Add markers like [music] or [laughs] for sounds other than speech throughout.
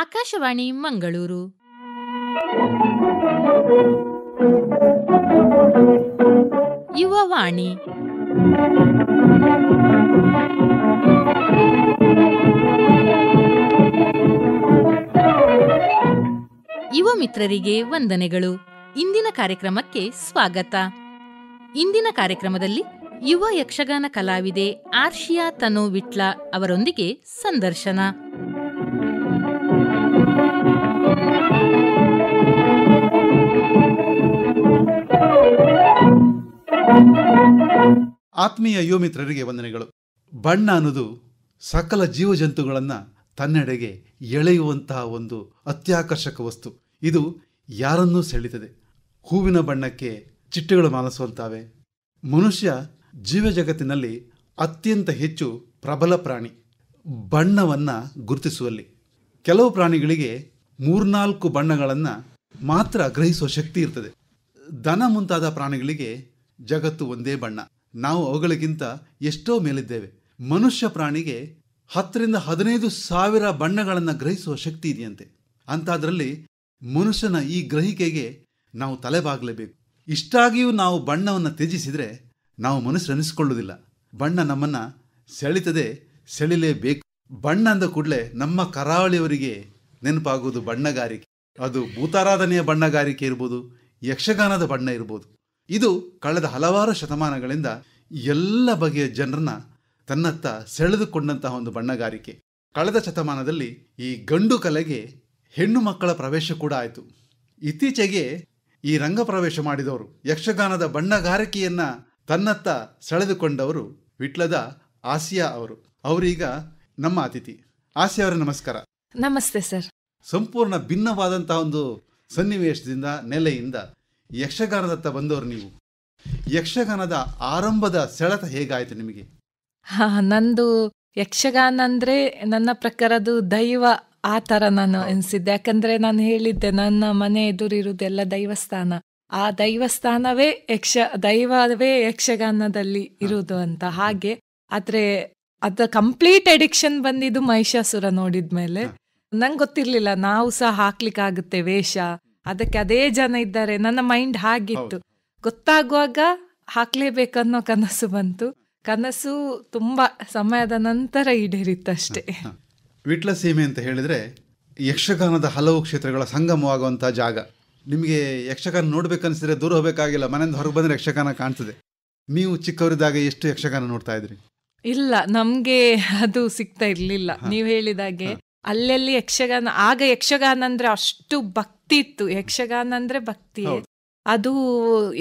ಆಕಾಶವಾಣಿ ಮಂಗಳೂರು ಯುವವಾಣಿ ಯುವ ಮಿತ್ರರಿಗೆ ವಂದನೆಗಳು ಇಂದಿನ ಕಾರ್ಯಕ್ರಮಕ್ಕೆ ಸ್ವಾಗತ ಇಂದಿನ ಕಾರ್ಯಕ್ರಮದಲ್ಲಿ ಯುವ ಯಕ್ಷಗಾನ ಕಲಾವಿದೆ ಆರ್ಷಿಯಾ ತನು ವಿಟ್ಲ ಅವರೊಂದಿಗೆ ಸಂದರ್ಶನ ಆತ್ಮೀಯ ಯುವ ವಂದನೆಗಳು ಬಣ್ಣ ಅನ್ನೋದು ಸಕಲ ಜೀವಜಂತುಗಳನ್ನು ತನ್ನೆಡೆಗೆ ಎಳೆಯುವಂತಹ ಒಂದು ಅತ್ಯಾಕರ್ಷಕ ವಸ್ತು ಇದು ಯಾರನ್ನೂ ಸೆಳೀತದೆ ಹೂವಿನ ಬಣ್ಣಕ್ಕೆ ಚಿಟ್ಟೆಗಳು ಮಾನಸುವಂತಾವೆ ಮನುಷ್ಯ ಜೀವ ಜಗತ್ತಿನಲ್ಲಿ ಅತ್ಯಂತ ಹೆಚ್ಚು ಪ್ರಬಲ ಪ್ರಾಣಿ ಬಣ್ಣವನ್ನು ಗುರುತಿಸುವಲ್ಲಿ ಕೆಲವು ಪ್ರಾಣಿಗಳಿಗೆ ಮೂರ್ನಾಲ್ಕು ಬಣ್ಣಗಳನ್ನು ಮಾತ್ರ ಗ್ರಹಿಸುವ ಶಕ್ತಿ ಇರ್ತದೆ ದನ ಮುಂತಾದ ಪ್ರಾಣಿಗಳಿಗೆ ಜಗತ್ತು ಒಂದೇ ಬಣ್ಣ ನಾವು ಅವುಗಳಿಗಿಂತ ಎಷ್ಟೋ ಮೇಲಿದ್ದೇವೆ ಮನುಷ್ಯ ಪ್ರಾಣಿಗೆ ಹತ್ತರಿಂದ ಹದಿನೈದು ಸಾವಿರ ಬಣ್ಣಗಳನ್ನು ಗ್ರಹಿಸುವ ಶಕ್ತಿ ಇದೆಯಂತೆ ಅಂಥದ್ರಲ್ಲಿ ಮನುಷ್ಯನ ಈ ಗ್ರಹಿಕೆಗೆ ನಾವು ತಲೆಬಾಗಲೇಬೇಕು ಇಷ್ಟಾಗಿಯೂ ನಾವು ಬಣ್ಣವನ್ನು ತ್ಯಜಿಸಿದರೆ ನಾವು ಮನುಷ್ಯರನಿಸಿಕೊಳ್ಳುವುದಿಲ್ಲ ಬಣ್ಣ ನಮ್ಮನ್ನು ಸೆಳಿತದೆ ಸೆಳಿಲೇಬೇಕು ಬಣ್ಣ ಅಂದ ಕೂಡಲೇ ನಮ್ಮ ಕರಾವಳಿಯವರಿಗೆ ನೆನಪಾಗುವುದು ಬಣ್ಣಗಾರಿಕೆ ಅದು ಭೂತಾರಾಧನೆಯ ಬಣ್ಣಗಾರಿಕೆ ಇರ್ಬೋದು ಯಕ್ಷಗಾನದ ಬಣ್ಣ ಇರ್ಬೋದು ಇದು ಕಳೆದ ಹಲವಾರು ಶತಮಾನಗಳಿಂದ ಎಲ್ಲ ಬಗೆಯ ಜನರನ್ನ ತನ್ನತ್ತ ಸೆಳೆದುಕೊಂಡಂತಹ ಒಂದು ಬಣ್ಣಗಾರಿಕೆ ಕಳೆದ ಶತಮಾನದಲ್ಲಿ ಈ ಗಂಡು ಕಲೆಗೆ ಹೆಣ್ಣು ಮಕ್ಕಳ ಪ್ರವೇಶ ಕೂಡ ಆಯಿತು ಇತ್ತೀಚೆಗೆ ಈ ರಂಗ ಪ್ರವೇಶ ಮಾಡಿದವರು ಯಕ್ಷಗಾನದ ಬಣ್ಣಗಾರಿಕೆಯನ್ನ ತನ್ನತ್ತ ಸೆಳೆದುಕೊಂಡವರು ವಿಟ್ಲದ ಆಸಿಯಾ ಅವರು ಅವರೀಗ ನಮ್ಮ ಅತಿಥಿ ಆಸಿಯಾ ಅವರ ನಮಸ್ಕಾರ ನಮಸ್ತೆ ಸರ್ ಸಂಪೂರ್ಣ ಭಿನ್ನವಾದಂತಹ ಒಂದು ಸನ್ನಿವೇಶದಿಂದ ನೆಲೆಯಿಂದ ಯಕ್ಷಗಾನದತ್ತ ಬಂದವರು ನೀವು ಯಕ್ಷಗಾನದ ಆರಂಭದ ಸೆಳೆತ ಹೇಗಾಯಿತು ನಿಮಗೆ ಹಾ ನಂದು ಯಕ್ಷಗಾನ ಅಂದ್ರೆ ನನ್ನ ಪ್ರಕಾರದ್ದು ದೈವ ಆ ತರ ನಾನು ಎನ್ಸಿದ್ದೆ ಯಾಕಂದ್ರೆ ನಾನು ಹೇಳಿದ್ದೆ ನನ್ನ ಮನೆ ಎದುರಿರುವುದೆಲ್ಲ ದೈವಸ್ಥಾನ ಆ ದೈವಸ್ಥಾನವೇ ಯಕ್ಷ ದೈವವೇ ಯಕ್ಷಗಾನದಲ್ಲಿ ಇರುವುದು ಅಂತ ಹಾಗೆ ಆದ್ರೆ ಅದ ಕಂಪ್ಲೀಟ್ ಎಡಿಕ್ಷನ್ ಬಂದಿದ್ದು ಮಹಿಷಾಸುರ ನೋಡಿದ್ಮೇಲೆ ನಂಗೆ ಗೊತ್ತಿರ್ಲಿಲ್ಲ ನಾವು ಸಹ ಹಾಕ್ಲಿಕ್ಕೆ ಆಗುತ್ತೆ ವೇಷ ಅದಕ್ಕೆ ಅದೇ ಜನ ಇದ್ದಾರೆ ನನ್ನ ಮೈಂಡ್ ಹಾಗಿತ್ತು ಗೊತ್ತಾಗುವಾಗ ಹಾಕ್ಲೇಬೇಕನ್ನೋ ಕನಸು ಬಂತು ಕನಸು ತುಂಬಾ ಸಮಯದ ನಂತರ ಈಡೇರಿತ್ತಷ್ಟೇ ವಿಟ್ಲ ಸೀಮೆ ಅಂತ ಹೇಳಿದ್ರೆ ಯಕ್ಷಗಾನದ ಹಲವು ಕ್ಷೇತ್ರಗಳ ಸಂಗಮವಾಗುವಂತಹ ಜಾಗ ನಿಮಗೆ ಯಕ್ಷಗಾನ ನೋಡ್ಬೇಕನ್ಸಿದ್ರೆ ದೂರ ಹೋಗಬೇಕಾಗಿಲ್ಲ ಮನೆಯಿಂದ ಹೊರಗೆ ಬಂದ್ರೆ ಯಕ್ಷಗಾನ ಕಾಣ್ತದೆ ನೀವು ಚಿಕ್ಕವರಿದ್ದಾಗ ಎಷ್ಟು ಯಕ್ಷಗಾನ ನೋಡ್ತಾ ಇದ್ರಿ ಇಲ್ಲ ನಮ್ಗೆ ಅದು ಸಿಗ್ತಾ ಇರ್ಲಿಲ್ಲ ನೀವು ಹೇಳಿದಾಗೆ ಅಲ್ಲೆಲ್ಲಿ ಯಕ್ಷಗಾನ ಆಗ ಯಕ್ಷಗಾನ ಅಂದ್ರೆ ಅಷ್ಟು ಭಕ್ತಿ ಇತ್ತು ಯಕ್ಷಗಾನ ಅಂದ್ರೆ ಭಕ್ತಿ ಅದು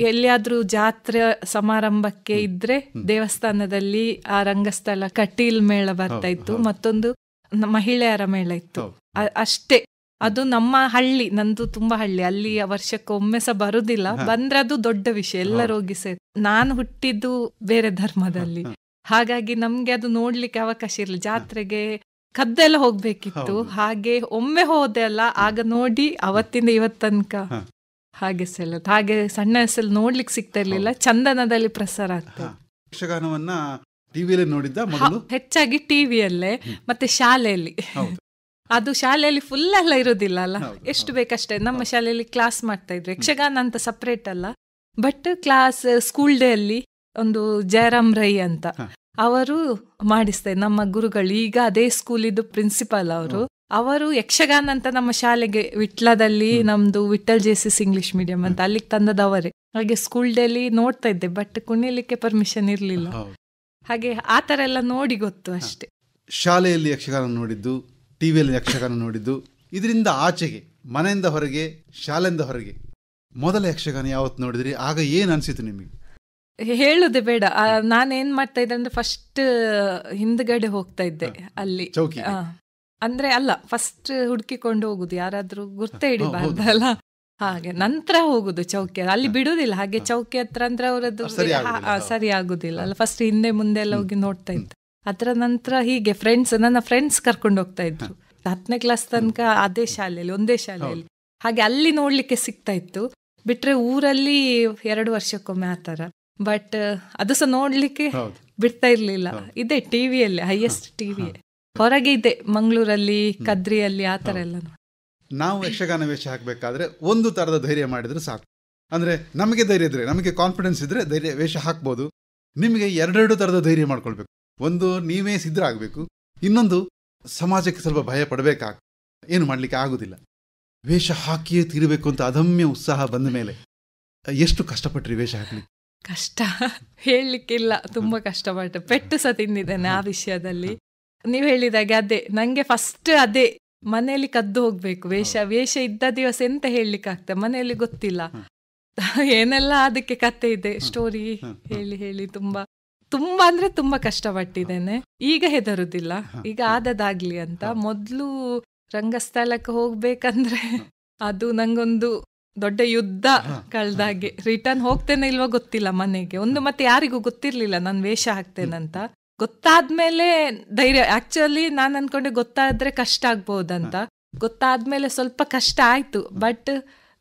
ಎಲ್ಲಿಯಾದ್ರೂ ಜಾತ್ರೆ ಸಮಾರಂಭಕ್ಕೆ ಇದ್ರೆ ದೇವಸ್ಥಾನದಲ್ಲಿ ಆ ರಂಗಸ್ಥಳ ಕಟೀಲ್ ಮೇಳ ಬರ್ತಾ ಇತ್ತು ಮತ್ತೊಂದು ಮಹಿಳೆಯರ ಮೇಳ ಇತ್ತು ಅಷ್ಟೇ ಅದು ನಮ್ಮ ಹಳ್ಳಿ ನಂದು ತುಂಬಾ ಹಳ್ಳಿ ಅಲ್ಲಿ ವರ್ಷಕ್ಕೊಮ್ಮೆ ಸಹ ಬರುದಿಲ್ಲ ಬಂದ್ರೆ ಅದು ದೊಡ್ಡ ವಿಷಯ ಎಲ್ಲರೂ ಹೋಗಿ ನಾನು ಹುಟ್ಟಿದ್ದು ಬೇರೆ ಧರ್ಮದಲ್ಲಿ ಹಾಗಾಗಿ ನಮ್ಗೆ ಅದು ನೋಡ್ಲಿಕ್ಕೆ ಅವಕಾಶ ಇರಲಿಲ್ಲ ಜಾತ್ರೆಗೆ ಕದ್ದೆಲ್ಲ ಹೋಗ್ಬೇಕಿತ್ತು ಹಾಗೆ ಒಮ್ಮೆ ಹೋದೆ ಅಲ್ಲ ಆಗ ನೋಡಿ ಅವತ್ತಿಂದ ಇವತ್ತನಕ ಹಾಗೆ ಸೆಲ್ ಹಾಗೆ ಸಣ್ಣ ನೋಡ್ಲಿಕ್ಕೆ ಸಿಗ್ತಾ ಇರ್ಲಿಲ್ಲ ಚಂದನದಲ್ಲಿ ಪ್ರಸಾರ ಆಗ್ತದೆ ಯಕ್ಷಗಾನವನ್ನ ಟಿವಿಯಲ್ಲಿ ನೋಡಿದ್ದ ಹೆಚ್ಚಾಗಿ ಟಿವಿಯಲ್ಲೇ ಮತ್ತೆ ಶಾಲೆಯಲ್ಲಿ ಅದು ಶಾಲೆಯಲ್ಲಿ ಫುಲ್ ಎಲ್ಲ ಇರೋದಿಲ್ಲ ಅಲ್ಲ ಎಷ್ಟು ಬೇಕಷ್ಟೇ ನಮ್ಮ ಶಾಲೆಯಲ್ಲಿ ಕ್ಲಾಸ್ ಮಾಡ್ತಾ ಇದ್ರು ಯಕ್ಷಗಾನ ಅಂತ ಸಪ್ರೇಟ್ ಅಲ್ಲ ಬಟ್ ಕ್ಲಾಸ್ ಸ್ಕೂಲ್ ಡೇ ಅಲ್ಲಿ ಒಂದು ಜಯರಾಮ್ ರೈ ಅಂತ ಅವರು ಮಾಡಿಸ್ತಾರೆ ನಮ್ಮ ಗುರುಗಳು ಈಗ ಅದೇ ಸ್ಕೂಲಿದ್ದು ಪ್ರಿನ್ಸಿಪಾಲ್ ಅವರು ಅವರು ಯಕ್ಷಗಾನ ಅಂತ ನಮ್ಮ ಶಾಲೆಗೆ ವಿಟ್ಲದಲ್ಲಿ ನಮ್ದು ವಿಠಲ್ ಜೇಸಿಸ್ ಇಂಗ್ಲಿಷ್ ಮೀಡಿಯಂ ಅಂತ ಅಲ್ಲಿಗೆ ತಂದದವರೇ ಹಾಗೆ ಸ್ಕೂಲ್ ಡೇಲಿ ನೋಡ್ತಾ ಇದ್ದೆ ಬಟ್ ಕುಣಿಲಿಕ್ಕೆ ಪರ್ಮಿಷನ್ ಇರಲಿಲ್ಲ ಹಾಗೆ ಆತರ ಎಲ್ಲ ನೋಡಿ ಗೊತ್ತು ಅಷ್ಟೇ ಶಾಲೆಯಲ್ಲಿ ಯಕ್ಷಗಾನ ನೋಡಿದ್ದು ಟಿವಿಯಲ್ಲಿ ಯಕ್ಷಗಾನ ನೋಡಿದ್ದು ಇದರಿಂದ ಆಚೆಗೆ ಮನೆಯಿಂದ ಹೊರಗೆ ಶಾಲೆಯಿಂದ ಹೊರಗೆ ಮೊದಲ ಯಕ್ಷಗಾನ ಯಾವತ್ತು ನೋಡಿದ್ರಿ ಆಗ ಏನ್ ಅನಿಸಿತು ನಿಮಗೆ ಹೇಳುದೇ ಬೇಡ ನಾನೇನ್ ಮಾಡ್ತಾ ಇದ್ದೆ ಅಂದ್ರೆ ಫಸ್ಟ್ ಹಿಂದ್ಗಡೆ ಹೋಗ್ತಾ ಇದ್ದೆ ಅಲ್ಲಿ ಅಂದ್ರೆ ಅಲ್ಲ ಫಸ್ಟ್ ಹುಡುಕಿಕೊಂಡು ಹೋಗುದು ಯಾರಾದ್ರೂ ಗುರ್ತ ಹಿಡಿಬಾರ್ದಲ್ಲ ಹಾಗೆ ನಂತರ ಹೋಗುದು ಚೌಕಿ ಅಲ್ಲಿ ಬಿಡುದಿಲ್ಲ ಹಾಗೆ ಚೌಕಿ ಹತ್ರ ಅಂದ್ರೆ ಅವರದ್ದು ಸರಿ ಆಗುದಿಲ್ಲ ಅಲ್ಲ ಫಸ್ಟ್ ಹಿಂದೆ ಮುಂದೆ ಎಲ್ಲ ಹೋಗಿ ನೋಡ್ತಾ ಇದ್ದೆ ಅದರ ನಂತರ ಹೀಗೆ ಫ್ರೆಂಡ್ಸ್ ನನ್ನ ಫ್ರೆಂಡ್ಸ್ ಕರ್ಕೊಂಡು ಹೋಗ್ತಾ ಇದ್ರು ಹತ್ತನೇ ಕ್ಲಾಸ್ ತನಕ ಅದೇ ಶಾಲೆಯಲ್ಲಿ ಒಂದೇ ಶಾಲೆಯಲ್ಲಿ ಹಾಗೆ ಅಲ್ಲಿ ನೋಡ್ಲಿಕ್ಕೆ ಸಿಗ್ತಾ ಇತ್ತು ಬಿಟ್ರೆ ಊರಲ್ಲಿ ಎರಡು ವರ್ಷಕ್ಕೊಮ್ಮೆ ಆತರ ಬಟ್ uh, ಅದು ಸಹ ನೋಡ್ಲಿಕ್ಕೆ ಬಿಡ್ತಾ ಇರಲಿಲ್ಲ ಇದೆ ಟಿವಿಯಲ್ಲಿ ಹೈಯೆಸ್ಟ್ ಟಿವಿ ಹೊರಗೆ ಇದೆ ಮಂಗಳೂರಲ್ಲಿ ಕದ್ರಿಯಲ್ಲಿ ಆ ತರ ಎಲ್ಲ ನಾವು ಯಕ್ಷಗಾನ ವೇಷ ಹಾಕಬೇಕಾದ್ರೆ ಒಂದು ತರದ ಧೈರ್ಯ ಮಾಡಿದ್ರೆ ಸಾಕು ಅಂದ್ರೆ ನಮಗೆ ಧೈರ್ಯ ಇದ್ರೆ ನಮಗೆ ಕಾನ್ಫಿಡೆನ್ಸ್ ಇದ್ರೆ ಧೈರ್ಯ ವೇಷ ಹಾಕ್ಬೋದು ನಿಮಗೆ ಎರಡೆರಡು ತರದ ಧೈರ್ಯ ಮಾಡ್ಕೊಳ್ಬೇಕು ಒಂದು ನೀವೇ ಸಿದ್ಧ ಆಗಬೇಕು ಇನ್ನೊಂದು ಸಮಾಜಕ್ಕೆ ಸ್ವಲ್ಪ ಭಯ ಪಡಬೇಕಾಗ ಏನು ಮಾಡ್ಲಿಕ್ಕೆ ಆಗುದಿಲ್ಲ ವೇಷ ಹಾಕಿಯೇ ತೀರಬೇಕು ಅಂತ ಅದಮ್ಯ ಉತ್ಸಾಹ ಬಂದ ಮೇಲೆ ಎಷ್ಟು ಕಷ್ಟಪಟ್ರಿ ವೇಷ ಹಾಕಲಿ ಕಷ್ಟ ಹೇಳಲಿಕ್ಕಿಲ್ಲ ತುಂಬ ಕಷ್ಟಪಟ್ಟು ಪೆಟ್ಟು ಸಹ ತಿಂದಿದ್ದೇನೆ ಆ ವಿಷಯದಲ್ಲಿ ನೀವು ಹೇಳಿದಾಗೆ ಅದೇ ನನಗೆ ಫಸ್ಟ್ ಅದೇ ಮನೆಯಲ್ಲಿ ಕದ್ದು ಹೋಗ್ಬೇಕು ವೇಷ ವೇಷ ಇದ್ದ ದಿವಸ ಎಂತ ಹೇಳಲಿಕ್ಕಾಗ್ತದೆ ಮನೆಯಲ್ಲಿ ಗೊತ್ತಿಲ್ಲ ಏನೆಲ್ಲ ಅದಕ್ಕೆ ಕತೆ ಇದೆ ಸ್ಟೋರಿ ಹೇಳಿ ಹೇಳಿ ತುಂಬಾ ತುಂಬಾ ಅಂದ್ರೆ ತುಂಬಾ ಕಷ್ಟಪಟ್ಟಿದ್ದೇನೆ ಈಗ ಹೆದರುದಿಲ್ಲ ಈಗ ಆದದಾಗ್ಲಿ ಅಂತ ಮೊದ್ಲು ರಂಗಸ್ಥಳಕ್ಕೆ ಹೋಗ್ಬೇಕಂದ್ರೆ ಅದು ನಂಗೊಂದು ದೊಡ್ಡ ಯುದ್ಧ ಕಳ್ದಾಗೆ ರಿಟರ್ನ್ ಹೋಗ್ತೇನೆ ಇಲ್ವಾ ಗೊತ್ತಿಲ್ಲ ಮನೆಗೆ ಒಂದು ಮತ್ತೆ ಯಾರಿಗೂ ಗೊತ್ತಿರ್ಲಿಲ್ಲ ನಾನು ವೇಷ ಅಂತ ಗೊತ್ತಾದ್ಮೇಲೆ ಧೈರ್ಯ ಆಕ್ಚುಲಿ ನಾನು ಅನ್ಕೊಂಡೆ ಗೊತ್ತಾದ್ರೆ ಕಷ್ಟ ಆಗ್ಬಹುದಂತ ಗೊತ್ತಾದ್ಮೇಲೆ ಸ್ವಲ್ಪ ಕಷ್ಟ ಆಯ್ತು ಬಟ್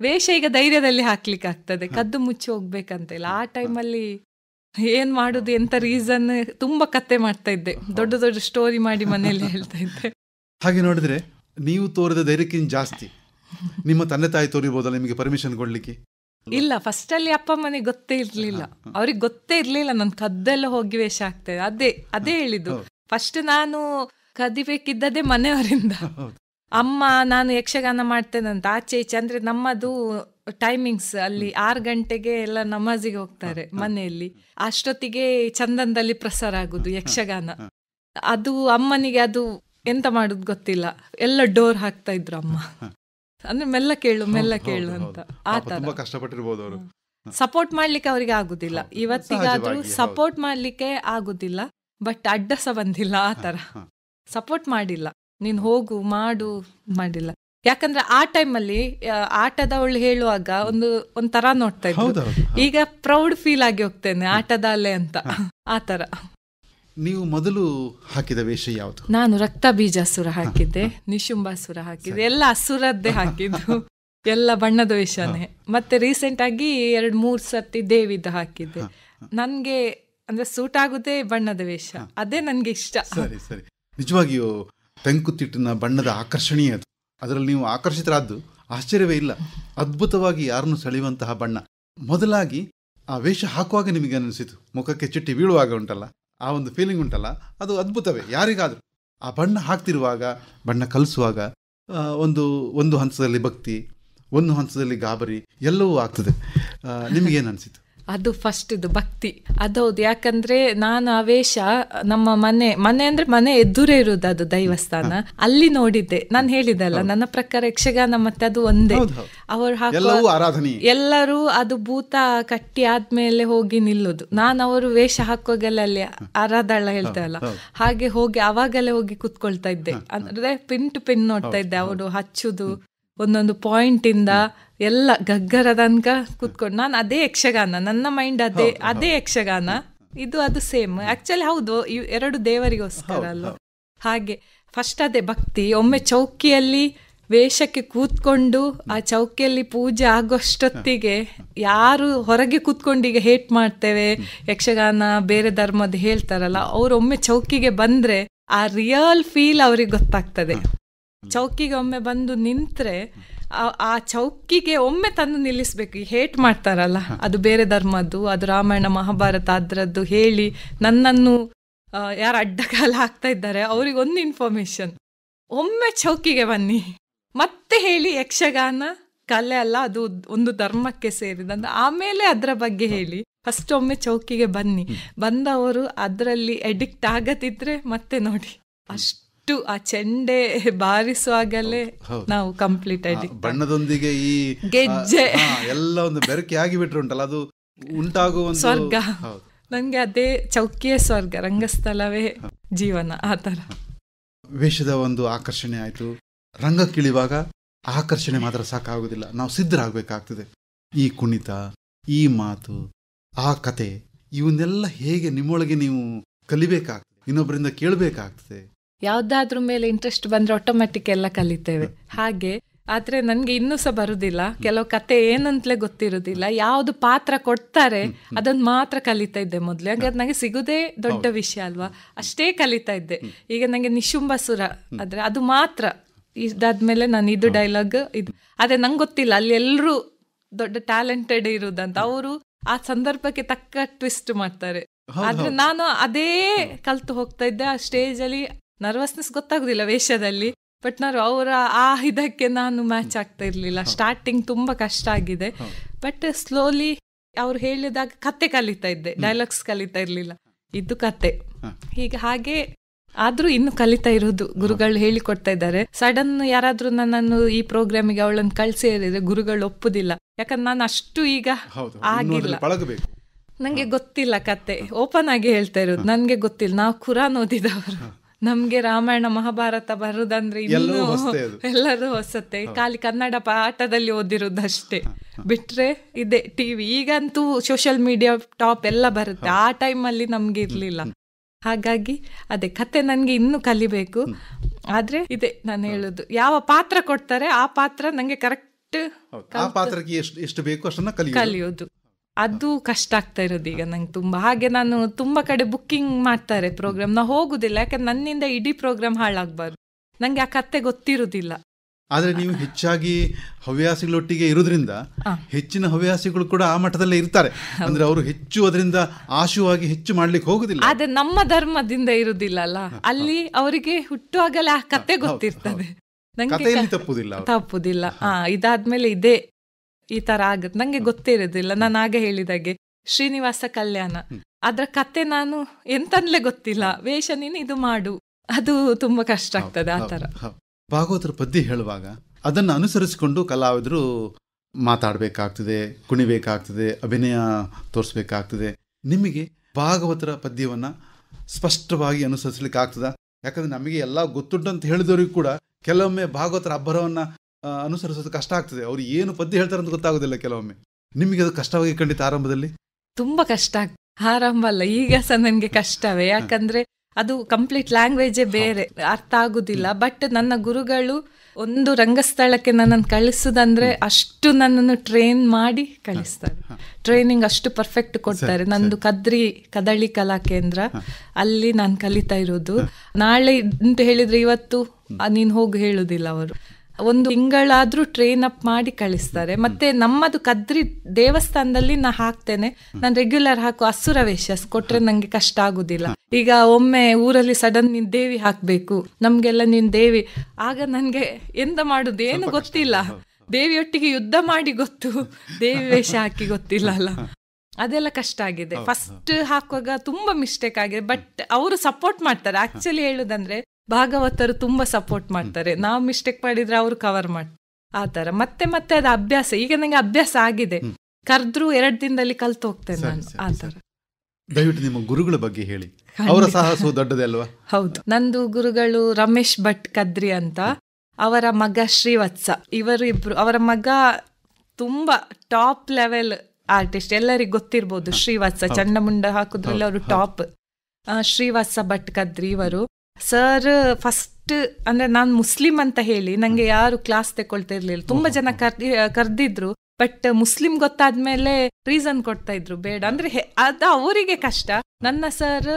ವೇಷ ಈಗ ಧೈರ್ಯದಲ್ಲಿ ಹಾಕ್ಲಿಕ್ಕೆ ಆಗ್ತದೆ ಕದ್ದು ಮುಚ್ಚಿ ಹೋಗ್ಬೇಕಂತ ಇಲ್ಲ ಆ ಟೈಮಲ್ಲಿ ಏನ್ ಮಾಡುದು ಎಂತ ರೀಸನ್ ತುಂಬಾ ಕತ್ತೆ ಮಾಡ್ತಾ ಇದ್ದೆ ದೊಡ್ಡ ದೊಡ್ಡ ಸ್ಟೋರಿ ಮಾಡಿ ಮನೆಯಲ್ಲಿ ಹೇಳ್ತಾ ಇದ್ದೆ ಹಾಗೆ ನೋಡಿದ್ರೆ ನೀವು ತೋರಿದ ಧೈರ್ಯಕ್ಕಿಂತ ಜಾಸ್ತಿ ನಿಮ್ಮ ತಂದೆ ತಾಯಿ ತೋರಿಬೋದಲ್ಲ ನಿಮಗೆ ಪರ್ಮಿಷನ್ ಕೊಡ್ಲಿಕ್ಕೆ ಇಲ್ಲ ಫಸ್ಟ್ ಅಲ್ಲಿ ಅಪ್ಪ ಅಮ್ಮನಿಗೆ ಗೊತ್ತೇ ಇರ್ಲಿಲ್ಲ ಅವ್ರಿಗೆ ಗೊತ್ತೇ ಇರ್ಲಿಲ್ಲ ನಾನು ಕದ್ದೆಲ್ಲ ಹೋಗಿ ವೇಷ ಆಗ್ತದೆ ಅದೇ ಅದೇ ಹೇಳಿದ್ದು ಫಸ್ಟ್ ನಾನು ಕದಿಬೇಕಿದ್ದದೇ ಮನೆಯವರಿಂದ [laughs] ಅಮ್ಮ ನಾನು ಯಕ್ಷಗಾನ ಅಂತ ಆಚೆ ಈಚೆ ಅಂದ್ರೆ ನಮ್ಮದು ಟೈಮಿಂಗ್ಸ್ ಅಲ್ಲಿ ಆರು ಗಂಟೆಗೆ ಎಲ್ಲ ನಮಾಜಿಗೆ ಹೋಗ್ತಾರೆ ಮನೆಯಲ್ಲಿ ಅಷ್ಟೊತ್ತಿಗೆ ಚಂದನದಲ್ಲಿ ಪ್ರಸಾರ ಆಗುದು ಯಕ್ಷಗಾನ ಅದು ಅಮ್ಮನಿಗೆ ಅದು ಎಂತ ಮಾಡುದು ಗೊತ್ತಿಲ್ಲ ಎಲ್ಲ ಡೋರ್ ಹಾಕ್ತಾ ಇದ್ರು ಅಮ್ಮ ಅಂದ್ರೆ ಮೆಲ್ಲ ಕೇಳು ಮೆಲ್ಲ ಕೇಳು ಅಂತ ತುಂಬಾ ಕಷ್ಟಪಟ್ಟಿರ್ಬೋದು ಅವರು ಸಪೋರ್ಟ್ ಮಾಡ್ಲಿಕ್ಕೆ ಅವರಿಗೆ ಆಗುದಿಲ್ಲ ಇವತ್ತಿಗಾದ್ರೂ ಸಪೋರ್ಟ್ ಮಾಡ್ಲಿಕ್ಕೆ ಆಗುದಿಲ್ಲ ಬಟ್ ಅಡ್ಡಸ ಬಂದಿಲ್ಲ ಆ ತರ ಸಪೋರ್ಟ್ ಮಾಡಿಲ್ಲ ನೀನ್ ಹೋಗು ಮಾಡು ಮಾಡಿಲ್ಲ ಯಾಕಂದ್ರೆ ಆ ಟೈಮಲ್ಲಿ ಆಟದ ಅವಳು ಹೇಳುವಾಗ ಒಂದು ಒಂಥರ ನೋಡ್ತಾ ಇದ್ರು ಈಗ ಪ್ರೌಡ್ ಫೀಲ್ ಆಗಿ ಹೋಗ್ತೇನೆ ಆಟದ ಅಲ್ಲೇ ಅಂತ ಆತರ ನೀವು ಮೊದಲು ಹಾಕಿದ ವೇಷ ಯಾವುದು ನಾನು ರಕ್ತ ಬೀಜ ಸುರ ಹಾಕಿದ್ದೆ ನಿಶುಂಬಾಸುರ ಹಾಕಿದ್ದೆ ಎಲ್ಲ ಅಸುರದ್ದೇ ಹಾಕಿದ್ದು ಎಲ್ಲ ಬಣ್ಣದ ವೇಷನೇ ಮತ್ತೆ ರೀಸೆಂಟ್ ಆಗಿ ಎರಡು ಮೂರು ಸರ್ತಿ ದೇವಿದ್ದ ಹಾಕಿದ್ದೆ ನನ್ಗೆ ಅಂದ್ರೆ ಸೂಟ್ ಆಗುದೇ ಬಣ್ಣದ ವೇಷ ಅದೇ ನನಗೆ ಇಷ್ಟ ಸರಿ ಸರಿ ನಿಜವಾಗಿಯೂ ತೆಂಕುತಿಟ್ಟಿನ ಬಣ್ಣದ ಆಕರ್ಷಣೀಯ ಅದು ಅದರಲ್ಲಿ ನೀವು ಆಕರ್ಷಿತರಾದ್ದು ಆಶ್ಚರ್ಯವೇ ಇಲ್ಲ ಅದ್ಭುತವಾಗಿ ಯಾರನ್ನು ಸೆಳೆಯುವಂತಹ ಬಣ್ಣ ಮೊದಲಾಗಿ ಆ ವೇಷ ಹಾಕುವಾಗ ನಿಮಗೆ ಅನಿಸಿತು ಮುಖಕ್ಕೆ ಚಿಟ್ಟಿ ಬೀಳುವಾಗ ಉಂಟಲ್ಲ ಆ ಒಂದು ಫೀಲಿಂಗ್ ಉಂಟಲ್ಲ ಅದು ಅದ್ಭುತವೇ ಯಾರಿಗಾದರೂ ಆ ಬಣ್ಣ ಹಾಕ್ತಿರುವಾಗ ಬಣ್ಣ ಕಲಿಸುವಾಗ ಒಂದು ಒಂದು ಹಂತದಲ್ಲಿ ಭಕ್ತಿ ಒಂದು ಹಂತದಲ್ಲಿ ಗಾಬರಿ ಎಲ್ಲವೂ ಆಗ್ತದೆ ನಿಮಗೇನು ಅನಿಸಿತು ಅದು ಫಸ್ಟ್ ಇದು ಭಕ್ತಿ ಅದೌದು ಯಾಕಂದ್ರೆ ನಾನು ಆ ವೇಷ ನಮ್ಮ ಮನೆ ಮನೆ ಅಂದ್ರೆ ಮನೆ ಎದುರೇ ಇರುವುದು ಅದು ದೈವಸ್ಥಾನ ಅಲ್ಲಿ ನೋಡಿದ್ದೆ ನಾನು ಹೇಳಿದಲ್ಲ ನನ್ನ ಪ್ರಕಾರ ಯಕ್ಷಗಾನ ಮತ್ತೆ ಅದು ಒಂದೇ ಅವರು ಹಾಕುವ ಎಲ್ಲರೂ ಅದು ಭೂತ ಕಟ್ಟಿ ಆದ್ಮೇಲೆ ಹೋಗಿ ನಿಲ್ಲುದು ನಾನು ಅವರು ವೇಷ ಹಾಕುವಾಗೆಲ್ಲ ಅಲ್ಲಿ ಆರಾಧಳ ಹೇಳ್ತಾರಲ್ಲ ಹಾಗೆ ಹೋಗಿ ಅವಾಗಲೇ ಹೋಗಿ ಕುತ್ಕೊಳ್ತಾ ಇದ್ದೆ ಅಂದ್ರೆ ಪಿನ್ ಟು ಪಿನ್ ನೋಡ್ತಾ ಇದ್ದೆ ಅವರು ಹಚ್ಚುದು ಒಂದೊಂದು ಪಾಯಿಂಟ್ ಇಂದ ಎಲ್ಲ ಗಗ್ಗರ ತನಕ ಕೂತ್ಕೊಂಡು ನಾನು ಅದೇ ಯಕ್ಷಗಾನ ನನ್ನ ಮೈಂಡ್ ಅದೇ ಅದೇ ಯಕ್ಷಗಾನ ಇದು ಅದು ಸೇಮ್ ಆಕ್ಚುಲಿ ಹೌದು ಎರಡು ದೇವರಿಗೋಸ್ಕರ ಅಲ್ಲ ಹಾಗೆ ಫಸ್ಟ್ ಅದೇ ಭಕ್ತಿ ಒಮ್ಮೆ ಚೌಕಿಯಲ್ಲಿ ವೇಷಕ್ಕೆ ಕೂತ್ಕೊಂಡು ಆ ಚೌಕಿಯಲ್ಲಿ ಪೂಜೆ ಆಗೋಷ್ಟೊತ್ತಿಗೆ ಯಾರು ಹೊರಗೆ ಕೂತ್ಕೊಂಡು ಈಗ ಹೇಟ್ ಮಾಡ್ತೇವೆ ಯಕ್ಷಗಾನ ಬೇರೆ ಧರ್ಮದ ಹೇಳ್ತಾರಲ್ಲ ಅವರು ಒಮ್ಮೆ ಚೌಕಿಗೆ ಬಂದ್ರೆ ಆ ರಿಯಲ್ ಫೀಲ್ ಅವ್ರಿಗೆ ಗೊತ್ತಾಗ್ತದೆ ಚೌಕಿಗೆ ಒಮ್ಮೆ ಬಂದು ನಿಂತರೆ ಆ ಚೌಕಿಗೆ ಒಮ್ಮೆ ತಂದು ನಿಲ್ಲಿಸಬೇಕು ಹೇಟ್ ಮಾಡ್ತಾರಲ್ಲ ಅದು ಬೇರೆ ಧರ್ಮದ್ದು ಅದು ರಾಮಾಯಣ ಮಹಾಭಾರತ ಅದರದ್ದು ಹೇಳಿ ನನ್ನನ್ನು ಯಾರು ಅಡ್ಡಗಾಲ ಹಾಕ್ತಾ ಇದ್ದಾರೆ ಒಂದು ಇನ್ಫಾರ್ಮೇಶನ್ ಒಮ್ಮೆ ಚೌಕಿಗೆ ಬನ್ನಿ ಮತ್ತೆ ಹೇಳಿ ಯಕ್ಷಗಾನ ಕಲೆ ಅಲ್ಲ ಅದು ಒಂದು ಧರ್ಮಕ್ಕೆ ಸೇರಿದಂತ ಆಮೇಲೆ ಅದರ ಬಗ್ಗೆ ಹೇಳಿ ಫಸ್ಟ್ ಒಮ್ಮೆ ಚೌಕಿಗೆ ಬನ್ನಿ ಬಂದವರು ಅದರಲ್ಲಿ ಎಡಿಕ್ಟ್ ಆಗದಿದ್ರೆ ಮತ್ತೆ ನೋಡಿ ಅಷ್ಟು ಅಷ್ಟು ಆ ಚೆಂಡೆ ಬಾರಿಸುವಾಗಲೇ ನಾವು ಕಂಪ್ಲೀಟ್ ಆಯ್ತು ಬಣ್ಣದೊಂದಿಗೆ ಈ ಗೆಜ್ಜೆ ಎಲ್ಲ ಒಂದು ಬೆರಕೆ ಆಗಿಬಿಟ್ರು ಉಂಟಲ್ಲ ಅದು ಉಂಟಾಗುವ ಸ್ವರ್ಗ ನಂಗೆ ಅದೇ ಚೌಕಿಯ ಸ್ವರ್ಗ ರಂಗಸ್ಥಳವೇ ಜೀವನ ಆ ತರ ವೇಷದ ಒಂದು ಆಕರ್ಷಣೆ ಆಯ್ತು ರಂಗಕ್ಕಿಳಿವಾಗ ಆಕರ್ಷಣೆ ಮಾತ್ರ ಸಾಕಾಗೋದಿಲ್ಲ ನಾವು ಸಿದ್ಧರಾಗಬೇಕಾಗ್ತದೆ ಈ ಕುಣಿತ ಈ ಮಾತು ಆ ಕತೆ ಇವನ್ನೆಲ್ಲ ಹೇಗೆ ನಿಮ್ಮೊಳಗೆ ನೀವು ಕಲಿಬೇಕಾಗ್ತದೆ ಇನ್ನೊಬ್ಬರಿಂದ ಕೇಳಬೇಕಾಗ್ತದೆ ಯಾವ್ದಾದ್ರೂ ಮೇಲೆ ಇಂಟ್ರೆಸ್ಟ್ ಬಂದ್ರೆ ಆಟೋಮ್ಯಾಟಿಕ್ ಎಲ್ಲ ಕಲಿತೇವೆ ಹಾಗೆ ಆದ್ರೆ ನನ್ಗೆ ಇನ್ನೂ ಸಹ ಬರುದಿಲ್ಲ ಕೆಲವು ಕತೆ ಏನಂತಲೇ ಗೊತ್ತಿರುದಿಲ್ಲ ಯಾವ್ದು ಪಾತ್ರ ಕೊಡ್ತಾರೆ ಅದನ್ ಮಾತ್ರ ಕಲಿತಾ ಇದ್ದೆ ಹಾಗೆ ಅದು ನನಗೆ ಸಿಗೋದೇ ದೊಡ್ಡ ವಿಷಯ ಅಲ್ವಾ ಅಷ್ಟೇ ಕಲಿತಾ ಇದ್ದೆ ಈಗ ನನಗೆ ನಿಶುಂಬಸುರ ಆದ್ರೆ ಅದು ಮಾತ್ರ ಇದಾದ್ಮೇಲೆ ನಾನು ಇದು ಡೈಲಾಗ್ ಇದು ಆದ್ರೆ ನಂಗೆ ಗೊತ್ತಿಲ್ಲ ಅಲ್ಲಿ ಎಲ್ಲರೂ ದೊಡ್ಡ ಟ್ಯಾಲೆಂಟೆಡ್ ಇರುದಂತ ಅವರು ಆ ಸಂದರ್ಭಕ್ಕೆ ತಕ್ಕ ಟ್ವಿಸ್ಟ್ ಮಾಡ್ತಾರೆ ಆದ್ರೆ ನಾನು ಅದೇ ಕಲ್ತು ಹೋಗ್ತಾ ಇದ್ದೆ ಆ ಸ್ಟೇಜ್ ಅಲ್ಲಿ ನರ್ವಸ್ನೆಸ್ ಗೊತ್ತಾಗುದಿಲ್ಲ ವೇಷದಲ್ಲಿ ಬಟ್ ನಾನು ಅವರ ಆ ಇದಕ್ಕೆ ನಾನು ಮ್ಯಾಚ್ ಆಗ್ತಾ ಇರಲಿಲ್ಲ ಸ್ಟಾರ್ಟಿಂಗ್ ತುಂಬಾ ಕಷ್ಟ ಆಗಿದೆ ಬಟ್ ಸ್ಲೋಲಿ ಅವ್ರು ಹೇಳಿದಾಗ ಕತೆ ಕಲಿತಾ ಇದ್ದೆ ಡೈಲಾಗ್ಸ್ ಕಲಿತಾ ಇರಲಿಲ್ಲ ಇದು ಕತೆ ಹೀಗೆ ಹಾಗೆ ಆದ್ರೂ ಇನ್ನು ಕಲಿತಾ ಇರೋದು ಗುರುಗಳು ಹೇಳಿಕೊಡ್ತಾ ಇದ್ದಾರೆ ಸಡನ್ ಯಾರಾದ್ರೂ ನನ್ನನ್ನು ಈ ಪ್ರೋಗ್ರಾಮಿಗೆ ಅವಳನ್ನು ಕಳ್ಸಿ ಹೇಳಿದ್ರೆ ಗುರುಗಳು ಒಪ್ಪುದಿಲ್ಲ ಯಾಕಂದ್ರೆ ನಾನು ಅಷ್ಟು ಈಗ ಆಗಿಲ್ಲ ನಂಗೆ ಗೊತ್ತಿಲ್ಲ ಕತೆ ಓಪನ್ ಆಗಿ ಹೇಳ್ತಾ ಇರೋದು ನನ್ಗೆ ಗೊತ್ತಿಲ್ಲ ನಾವು ಖುರಾನ್ ಓದಿದವರು ನಮ್ಗೆ ರಾಮಾಯಣ ಮಹಾಭಾರತ ಬರುದಂದ್ರೆ ಇನ್ನೂ ಎಲ್ಲರೂ ಹೊಸತ್ತೆ ಖಾಲಿ ಕನ್ನಡ ಪಾಠದಲ್ಲಿ ಓದಿರೋದಷ್ಟೇ ಬಿಟ್ರೆ ಇದೆ ಟಿವಿ ಈಗಂತೂ ಸೋಷಿಯಲ್ ಮೀಡಿಯಾ ಟಾಪ್ ಎಲ್ಲ ಬರುತ್ತೆ ಆ ಟೈಮಲ್ಲಿ ನಮ್ಗೆ ಇರ್ಲಿಲ್ಲ ಹಾಗಾಗಿ ಅದೇ ಕತೆ ನನಗೆ ಇನ್ನು ಕಲಿಬೇಕು ಆದ್ರೆ ಇದೆ ನಾನು ಹೇಳೋದು ಯಾವ ಪಾತ್ರ ಕೊಡ್ತಾರೆ ಆ ಪಾತ್ರ ನನಗೆ ಕರೆಕ್ಟ್ ಆ ಪಾತ್ರಕ್ಕೆ ಎಷ್ಟು ಎಷ್ಟು ಬೇಕು ಅಷ್ಟನ್ನ ಕಲಿಯೋದು ಅದು ಕಷ್ಟ ಆಗ್ತಾ ಇರೋದು ಈಗ ನಂಗೆ ತುಂಬ ಹಾಗೆ ನಾನು ತುಂಬ ಕಡೆ ಬುಕ್ಕಿಂಗ್ ಮಾಡ್ತಾರೆ ಪ್ರೋಗ್ರಾಮ್ ನಾ ಹೋಗುದಿಲ್ಲ ಯಾಕಂದ್ರೆ ನನ್ನಿಂದ ಇಡೀ ಪ್ರೋಗ್ರಾಮ್ ಹಾಳಾಗ್ಬಾರ್ದು ನಂಗೆ ಆ ಕತೆ ಗೊತ್ತಿರುದಿಲ್ಲ ಆದ್ರೆ ನೀವು ಹೆಚ್ಚಾಗಿ ಹವ್ಯಾಸಿಗಳೊಟ್ಟಿಗೆ ಇರೋದ್ರಿಂದ ಹೆಚ್ಚಿನ ಹವ್ಯಾಸಿಗಳು ಕೂಡ ಆ ಮಟ್ಟದಲ್ಲೇ ಇರ್ತಾರೆ ಅಂದ್ರೆ ಅವರು ಹೆಚ್ಚು ಅದರಿಂದ ಆಶುವಾಗಿ ಹೆಚ್ಚು ಮಾಡ್ಲಿಕ್ಕೆ ಹೋಗುದಿಲ್ಲ ಆದ್ರೆ ನಮ್ಮ ಧರ್ಮದಿಂದ ಇರುವುದಿಲ್ಲ ಅಲ್ಲ ಅಲ್ಲಿ ಅವರಿಗೆ ಹುಟ್ಟುವಾಗಲೇ ಆ ಕತೆ ಗೊತ್ತಿರ್ತದೆ ತಪ್ಪುದಿಲ್ಲ ತಪ್ಪುದಿಲ್ಲ ಹಾ ಇದಾದ್ಮೇಲೆ ಇದೇ ಈ ತರ ಆಗುತ್ತೆ ನಂಗೆ ಗೊತ್ತಿರೋದಿಲ್ಲ ನಾನು ಆಗ ಹೇಳಿದಾಗೆ ಶ್ರೀನಿವಾಸ ಕಲ್ಯಾಣ ಅದ್ರ ಕತೆ ನಾನು ಎಂತನ್ಲೇ ಗೊತ್ತಿಲ್ಲ ವೇಷ ನೀನು ಇದು ಮಾಡು ಅದು ತುಂಬಾ ಕಷ್ಟ ಆಗ್ತದೆ ಆ ತರ ಭಾಗವತರ ಪದ್ಯ ಹೇಳುವಾಗ ಅದನ್ನು ಅನುಸರಿಸಿಕೊಂಡು ಕಲಾವಿದರು ಮಾತಾಡಬೇಕಾಗ್ತದೆ ಕುಣಿಬೇಕಾಗ್ತದೆ ಅಭಿನಯ ತೋರ್ಸ್ಬೇಕಾಗ್ತದೆ ನಿಮಗೆ ಭಾಗವತರ ಪದ್ಯವನ್ನ ಸ್ಪಷ್ಟವಾಗಿ ಅನುಸರಿಸಲಿಕ್ಕೆ ಆಗ್ತದ ಯಾಕಂದ್ರೆ ನಮಗೆ ಎಲ್ಲ ಗೊತ್ತುಂಟು ಅಂತ ಹೇಳಿದವರಿಗೂ ಕೂಡ ಕೆಲವೊಮ್ಮೆ ಭಾಗವತರ ಅಬ್ಬರವನ್ನು ಅನುಸರಿಸೋದು ಕಷ್ಟ ಆಗ್ತದೆ ಅವ್ರು ಏನು ಪದ್ಯ ಹೇಳ್ತಾರೆ ಅಂತ ಗೊತ್ತಾಗೋದಿಲ್ಲ ಕೆಲವೊಮ್ಮೆ ನಿಮಗೆ ಅದು ಕಷ್ಟವಾಗಿ ಖಂಡಿತ ಆರಂಭದಲ್ಲಿ ತುಂಬಾ ಕಷ್ಟ ಆರಂಭ ಅಲ್ಲ ಈಗ ಸಹ ನನಗೆ ಕಷ್ಟವೇ ಯಾಕಂದ್ರೆ ಅದು ಕಂಪ್ಲೀಟ್ ಲ್ಯಾಂಗ್ವೇಜೇ ಬೇರೆ ಅರ್ಥ ಆಗುದಿಲ್ಲ ಬಟ್ ನನ್ನ ಗುರುಗಳು ಒಂದು ರಂಗಸ್ಥಳಕ್ಕೆ ನನ್ನನ್ನು ಕಳಿಸುದಂದ್ರೆ ಅಷ್ಟು ನನ್ನನ್ನು ಟ್ರೈನ್ ಮಾಡಿ ಕಳಿಸ್ತಾರೆ ಟ್ರೈನಿಂಗ್ ಅಷ್ಟು ಪರ್ಫೆಕ್ಟ್ ಕೊಡ್ತಾರೆ ನಂದು ಕದ್ರಿ ಕದಳಿ ಕಲಾ ಕೇಂದ್ರ ಅಲ್ಲಿ ನಾನು ಕಲಿತಾ ಇರೋದು ನಾಳೆ ಅಂತ ಹೇಳಿದ್ರೆ ಇವತ್ತು ನೀನು ಹೋಗಿ ಹೇಳುದಿಲ್ಲ ಅವರು ಒಂದು ತಿಂಗಳಾದ್ರೂ ಟ್ರೈನ್ ಅಪ್ ಮಾಡಿ ಕಳಿಸ್ತಾರೆ ಮತ್ತೆ ನಮ್ಮದು ಕದ್ರಿ ದೇವಸ್ಥಾನದಲ್ಲಿ ನಾ ಹಾಕ್ತೇನೆ ನಾನು ರೆಗ್ಯುಲರ್ ಹಾಕು ಹಸುರ ವೇಷ ಕೊಟ್ರೆ ನಂಗೆ ಕಷ್ಟ ಆಗುದಿಲ್ಲ ಈಗ ಒಮ್ಮೆ ಊರಲ್ಲಿ ಸಡನ್ ನೀನ್ ದೇವಿ ಹಾಕ್ಬೇಕು ನಮ್ಗೆಲ್ಲ ನೀನ್ ದೇವಿ ಆಗ ನನ್ಗೆ ಎಂತ ಮಾಡುದು ಏನು ಗೊತ್ತಿಲ್ಲ ದೇವಿಯೊಟ್ಟಿಗೆ ಯುದ್ಧ ಮಾಡಿ ಗೊತ್ತು ದೇವಿ ವೇಷ ಹಾಕಿ ಗೊತ್ತಿಲ್ಲ ಅಲ್ಲ ಅದೆಲ್ಲ ಕಷ್ಟ ಆಗಿದೆ ಫಸ್ಟ್ ಹಾಕುವಾಗ ತುಂಬಾ ಮಿಸ್ಟೇಕ್ ಆಗಿದೆ ಬಟ್ ಅವರು ಸಪೋರ್ಟ್ ಮಾಡ್ತಾರೆ ಆಕ್ಚುಲಿ ಹೇಳುದಂದ್ರೆ ಭಾಗವತರು ತುಂಬಾ ಸಪೋರ್ಟ್ ಮಾಡ್ತಾರೆ ನಾವು ಮಿಸ್ಟೇಕ್ ಮಾಡಿದ್ರೆ ಅವರು ಕವರ್ ಮಾಡ್ತಾರೆ ಆತರ ಮತ್ತೆ ಮತ್ತೆ ಅದು ಅಭ್ಯಾಸ ಈಗ ನನಗೆ ಅಭ್ಯಾಸ ಆಗಿದೆ ಕರೆದ್ರೂ ಎರಡು ದಿನದಲ್ಲಿ ಕಲ್ತು ಹೋಗ್ತೇನೆ ನಾನು ಆ ದಯವಿಟ್ಟು ನಿಮ್ಮ ಗುರುಗಳ ಬಗ್ಗೆ ಹೇಳಿ ಅವರ ಸಾಹಸ ದೊಡ್ಡದೇ ಹೌದು ನಂದು ಗುರುಗಳು ರಮೇಶ್ ಭಟ್ ಕದ್ರಿ ಅಂತ ಅವರ ಮಗ ಶ್ರೀವತ್ಸ ಇವರು ಇಬ್ರು ಅವರ ಮಗ ತುಂಬಾ ಟಾಪ್ ಲೆವೆಲ್ ಆರ್ಟಿಸ್ಟ್ ಎಲ್ಲರಿಗೂ ಗೊತ್ತಿರ್ಬೋದು ಶ್ರೀವತ್ಸ ಚಂಡಮುಂಡ ಹಾಕುದ್ರಲ್ಲಿ ಅವರು ಟಾಪ್ ಶ್ರೀವತ್ಸ ಭಟ್ ಕದ್ರಿ ಇವರು ಸರ್ ಫಸ್ಟ್ ಅಂದ್ರೆ ನಾನು ಮುಸ್ಲಿಂ ಅಂತ ಹೇಳಿ ನಂಗೆ ಯಾರು ಕ್ಲಾಸ್ ತಗೊಳ್ತಾ ಇರ್ಲಿಲ್ಲ ತುಂಬಾ ಜನ ಕರ್ದಿ ಕರ್ದಿದ್ರು ಬಟ್ ಮುಸ್ಲಿಂ ಗೊತ್ತಾದ್ಮೇಲೆ ರೀಸನ್ ಕೊಡ್ತಾ ಇದ್ರು ಬೇಡ ಅಂದ್ರೆ ಅದು ಅವರಿಗೆ ಕಷ್ಟ ನನ್ನ ಸರ್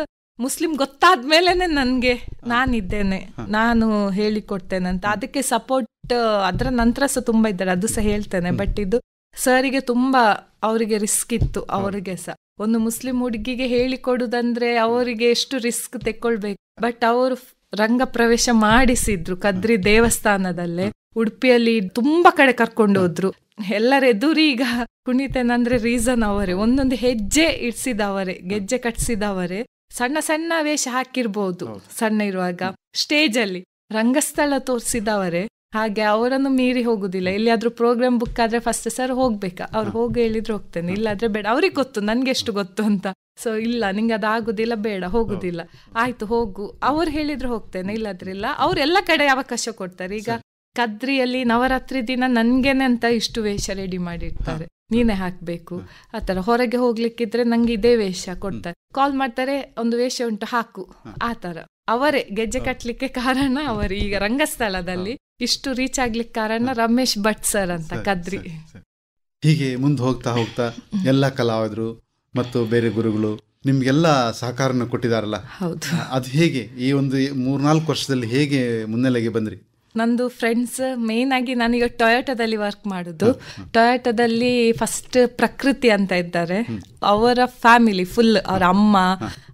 ಮುಸ್ಲಿಂ ಗೊತ್ತಾದ್ಮೇಲೆ ನನ್ಗೆ ನಾನಿದ್ದೇನೆ ನಾನು ಹೇಳಿಕೊಡ್ತೇನೆ ಅಂತ ಅದಕ್ಕೆ ಸಪೋರ್ಟ್ ಅದರ ನಂತರ ಸಹ ತುಂಬಾ ಇದ್ದಾರೆ ಅದು ಸಹ ಹೇಳ್ತೇನೆ ಬಟ್ ಇದು ಸರಿಗೆ ತುಂಬಾ ಅವರಿಗೆ ರಿಸ್ಕ್ ಇತ್ತು ಅವರಿಗೆ ಸಹ ಒಂದು ಮುಸ್ಲಿಂ ಹುಡುಗಿಗೆ ಹೇಳಿಕೊಡುದಂದ್ರೆ ಅವರಿಗೆ ಎಷ್ಟು ರಿಸ್ಕ್ ತೆಕ್ಕೊಳ್ಬೇಕು ಬಟ್ ಅವರು ರಂಗ ಪ್ರವೇಶ ಮಾಡಿಸಿದ್ರು ಕದ್ರಿ ದೇವಸ್ಥಾನದಲ್ಲೇ ಉಡುಪಿಯಲ್ಲಿ ತುಂಬಾ ಕಡೆ ಕರ್ಕೊಂಡು ಹೋದ್ರು ಈಗ ಕುಣಿತೇನಂದ್ರೆ ರೀಸನ್ ಅವರೇ ಒಂದೊಂದು ಹೆಜ್ಜೆ ಇಡ್ಸಿದವರೇ ಗೆಜ್ಜೆ ಕಟ್ಸಿದವರೇ ಸಣ್ಣ ಸಣ್ಣ ವೇಷ ಹಾಕಿರ್ಬೋದು ಸಣ್ಣ ಇರುವಾಗ ಸ್ಟೇಜ್ ಅಲ್ಲಿ ರಂಗಸ್ಥಳ ತೋರಿಸಿದವರೇ ಹಾಗೆ ಅವರನ್ನು ಮೀರಿ ಹೋಗುದಿಲ್ಲ ಎಲ್ಲಿಯಾದ್ರೂ ಪ್ರೋಗ್ರಾಮ್ ಬುಕ್ ಆದ್ರೆ ಫಸ್ಟ್ ಸರ್ ಹೋಗ್ಬೇಕಾ ಅವ್ರು ಹೋಗಿ ಹೇಳಿದ್ರೆ ಹೋಗ್ತೇನೆ ಇಲ್ಲಾದ್ರೆ ಬೇಡ ಅವ್ರಿಗೆ ಗೊತ್ತು ನನ್ಗೆ ಎಷ್ಟು ಗೊತ್ತು ಅಂತ ಸೊ ಇಲ್ಲ ನಿಂಗೆ ಬೇಡ ಹೋಗುದಿಲ್ಲ ಆಯ್ತು ಹೋಗು ಅವ್ರು ಹೇಳಿದ್ರು ಹೋಗ್ತೇನೆ ಇಲ್ಲದ್ರಿಲ್ಲ ಅವ್ರು ಎಲ್ಲ ಕಡೆ ಅವಕಾಶ ಕೊಡ್ತಾರೆ ಈಗ ಕದ್ರಿಯಲ್ಲಿ ನವರಾತ್ರಿ ದಿನ ನನ್ಗೆನೆ ಅಂತ ಇಷ್ಟು ವೇಷ ರೆಡಿ ಮಾಡಿರ್ತಾರೆ ನೀನೆ ಹಾಕ್ಬೇಕು ಆತರ ಹೊರಗೆ ಹೋಗ್ಲಿಕ್ಕಿದ್ರೆ ನಂಗೆ ಇದೇ ವೇಷ ಕೊಡ್ತಾರೆ ಕಾಲ್ ಮಾಡ್ತಾರೆ ಒಂದು ವೇಷ ಉಂಟು ಹಾಕು ಆತರ ಅವರೇ ಗೆಜ್ಜೆ ಕಟ್ಲಿಕ್ಕೆ ಕಾರಣ ಅವರು ಈಗ ರಂಗಸ್ಥಳದಲ್ಲಿ ಇಷ್ಟು ರೀಚ್ ಆಗ್ಲಿಕ್ಕೆ ಕಾರಣ ರಮೇಶ್ ಭಟ್ ಸರ್ ಅಂತ ಕದ್ರಿ ಹೀಗೆ ಮುಂದೆ ಹೋಗ್ತಾ ಹೋಗ್ತಾ [laughs] ಎಲ್ಲ ಕಲಾವಿದರು ಮತ್ತು ಬೇರೆ ಗುರುಗಳು ನಿಮ್ಗೆಲ್ಲ ಸಹಕಾರನ ಕೊಟ್ಟಿದಾರಲ್ಲ ಹೌದು ಅದು ಹೇಗೆ ಈ ಒಂದು ಮೂರ್ನಾಲ್ಕು ವರ್ಷದಲ್ಲಿ ಹೇಗೆ ಮುನ್ನೆಲೆಗೆ ಬಂದ್ರಿ ನಂದು ಫ್ರೆಂಡ್ಸ್ ಮೇನ್ ಆಗಿ ನಾನೀಗ ಟೊಯಾಟೋದಲ್ಲಿ ವರ್ಕ್ ಮಾಡುದು ಟೊಯಾಟೋದಲ್ಲಿ ಫಸ್ಟ್ ಪ್ರಕೃತಿ ಅಂತ ಇದ್ದಾರೆ ಅವರ ಫ್ಯಾಮಿಲಿ ಫುಲ್ ಅವರ ಅಮ್ಮ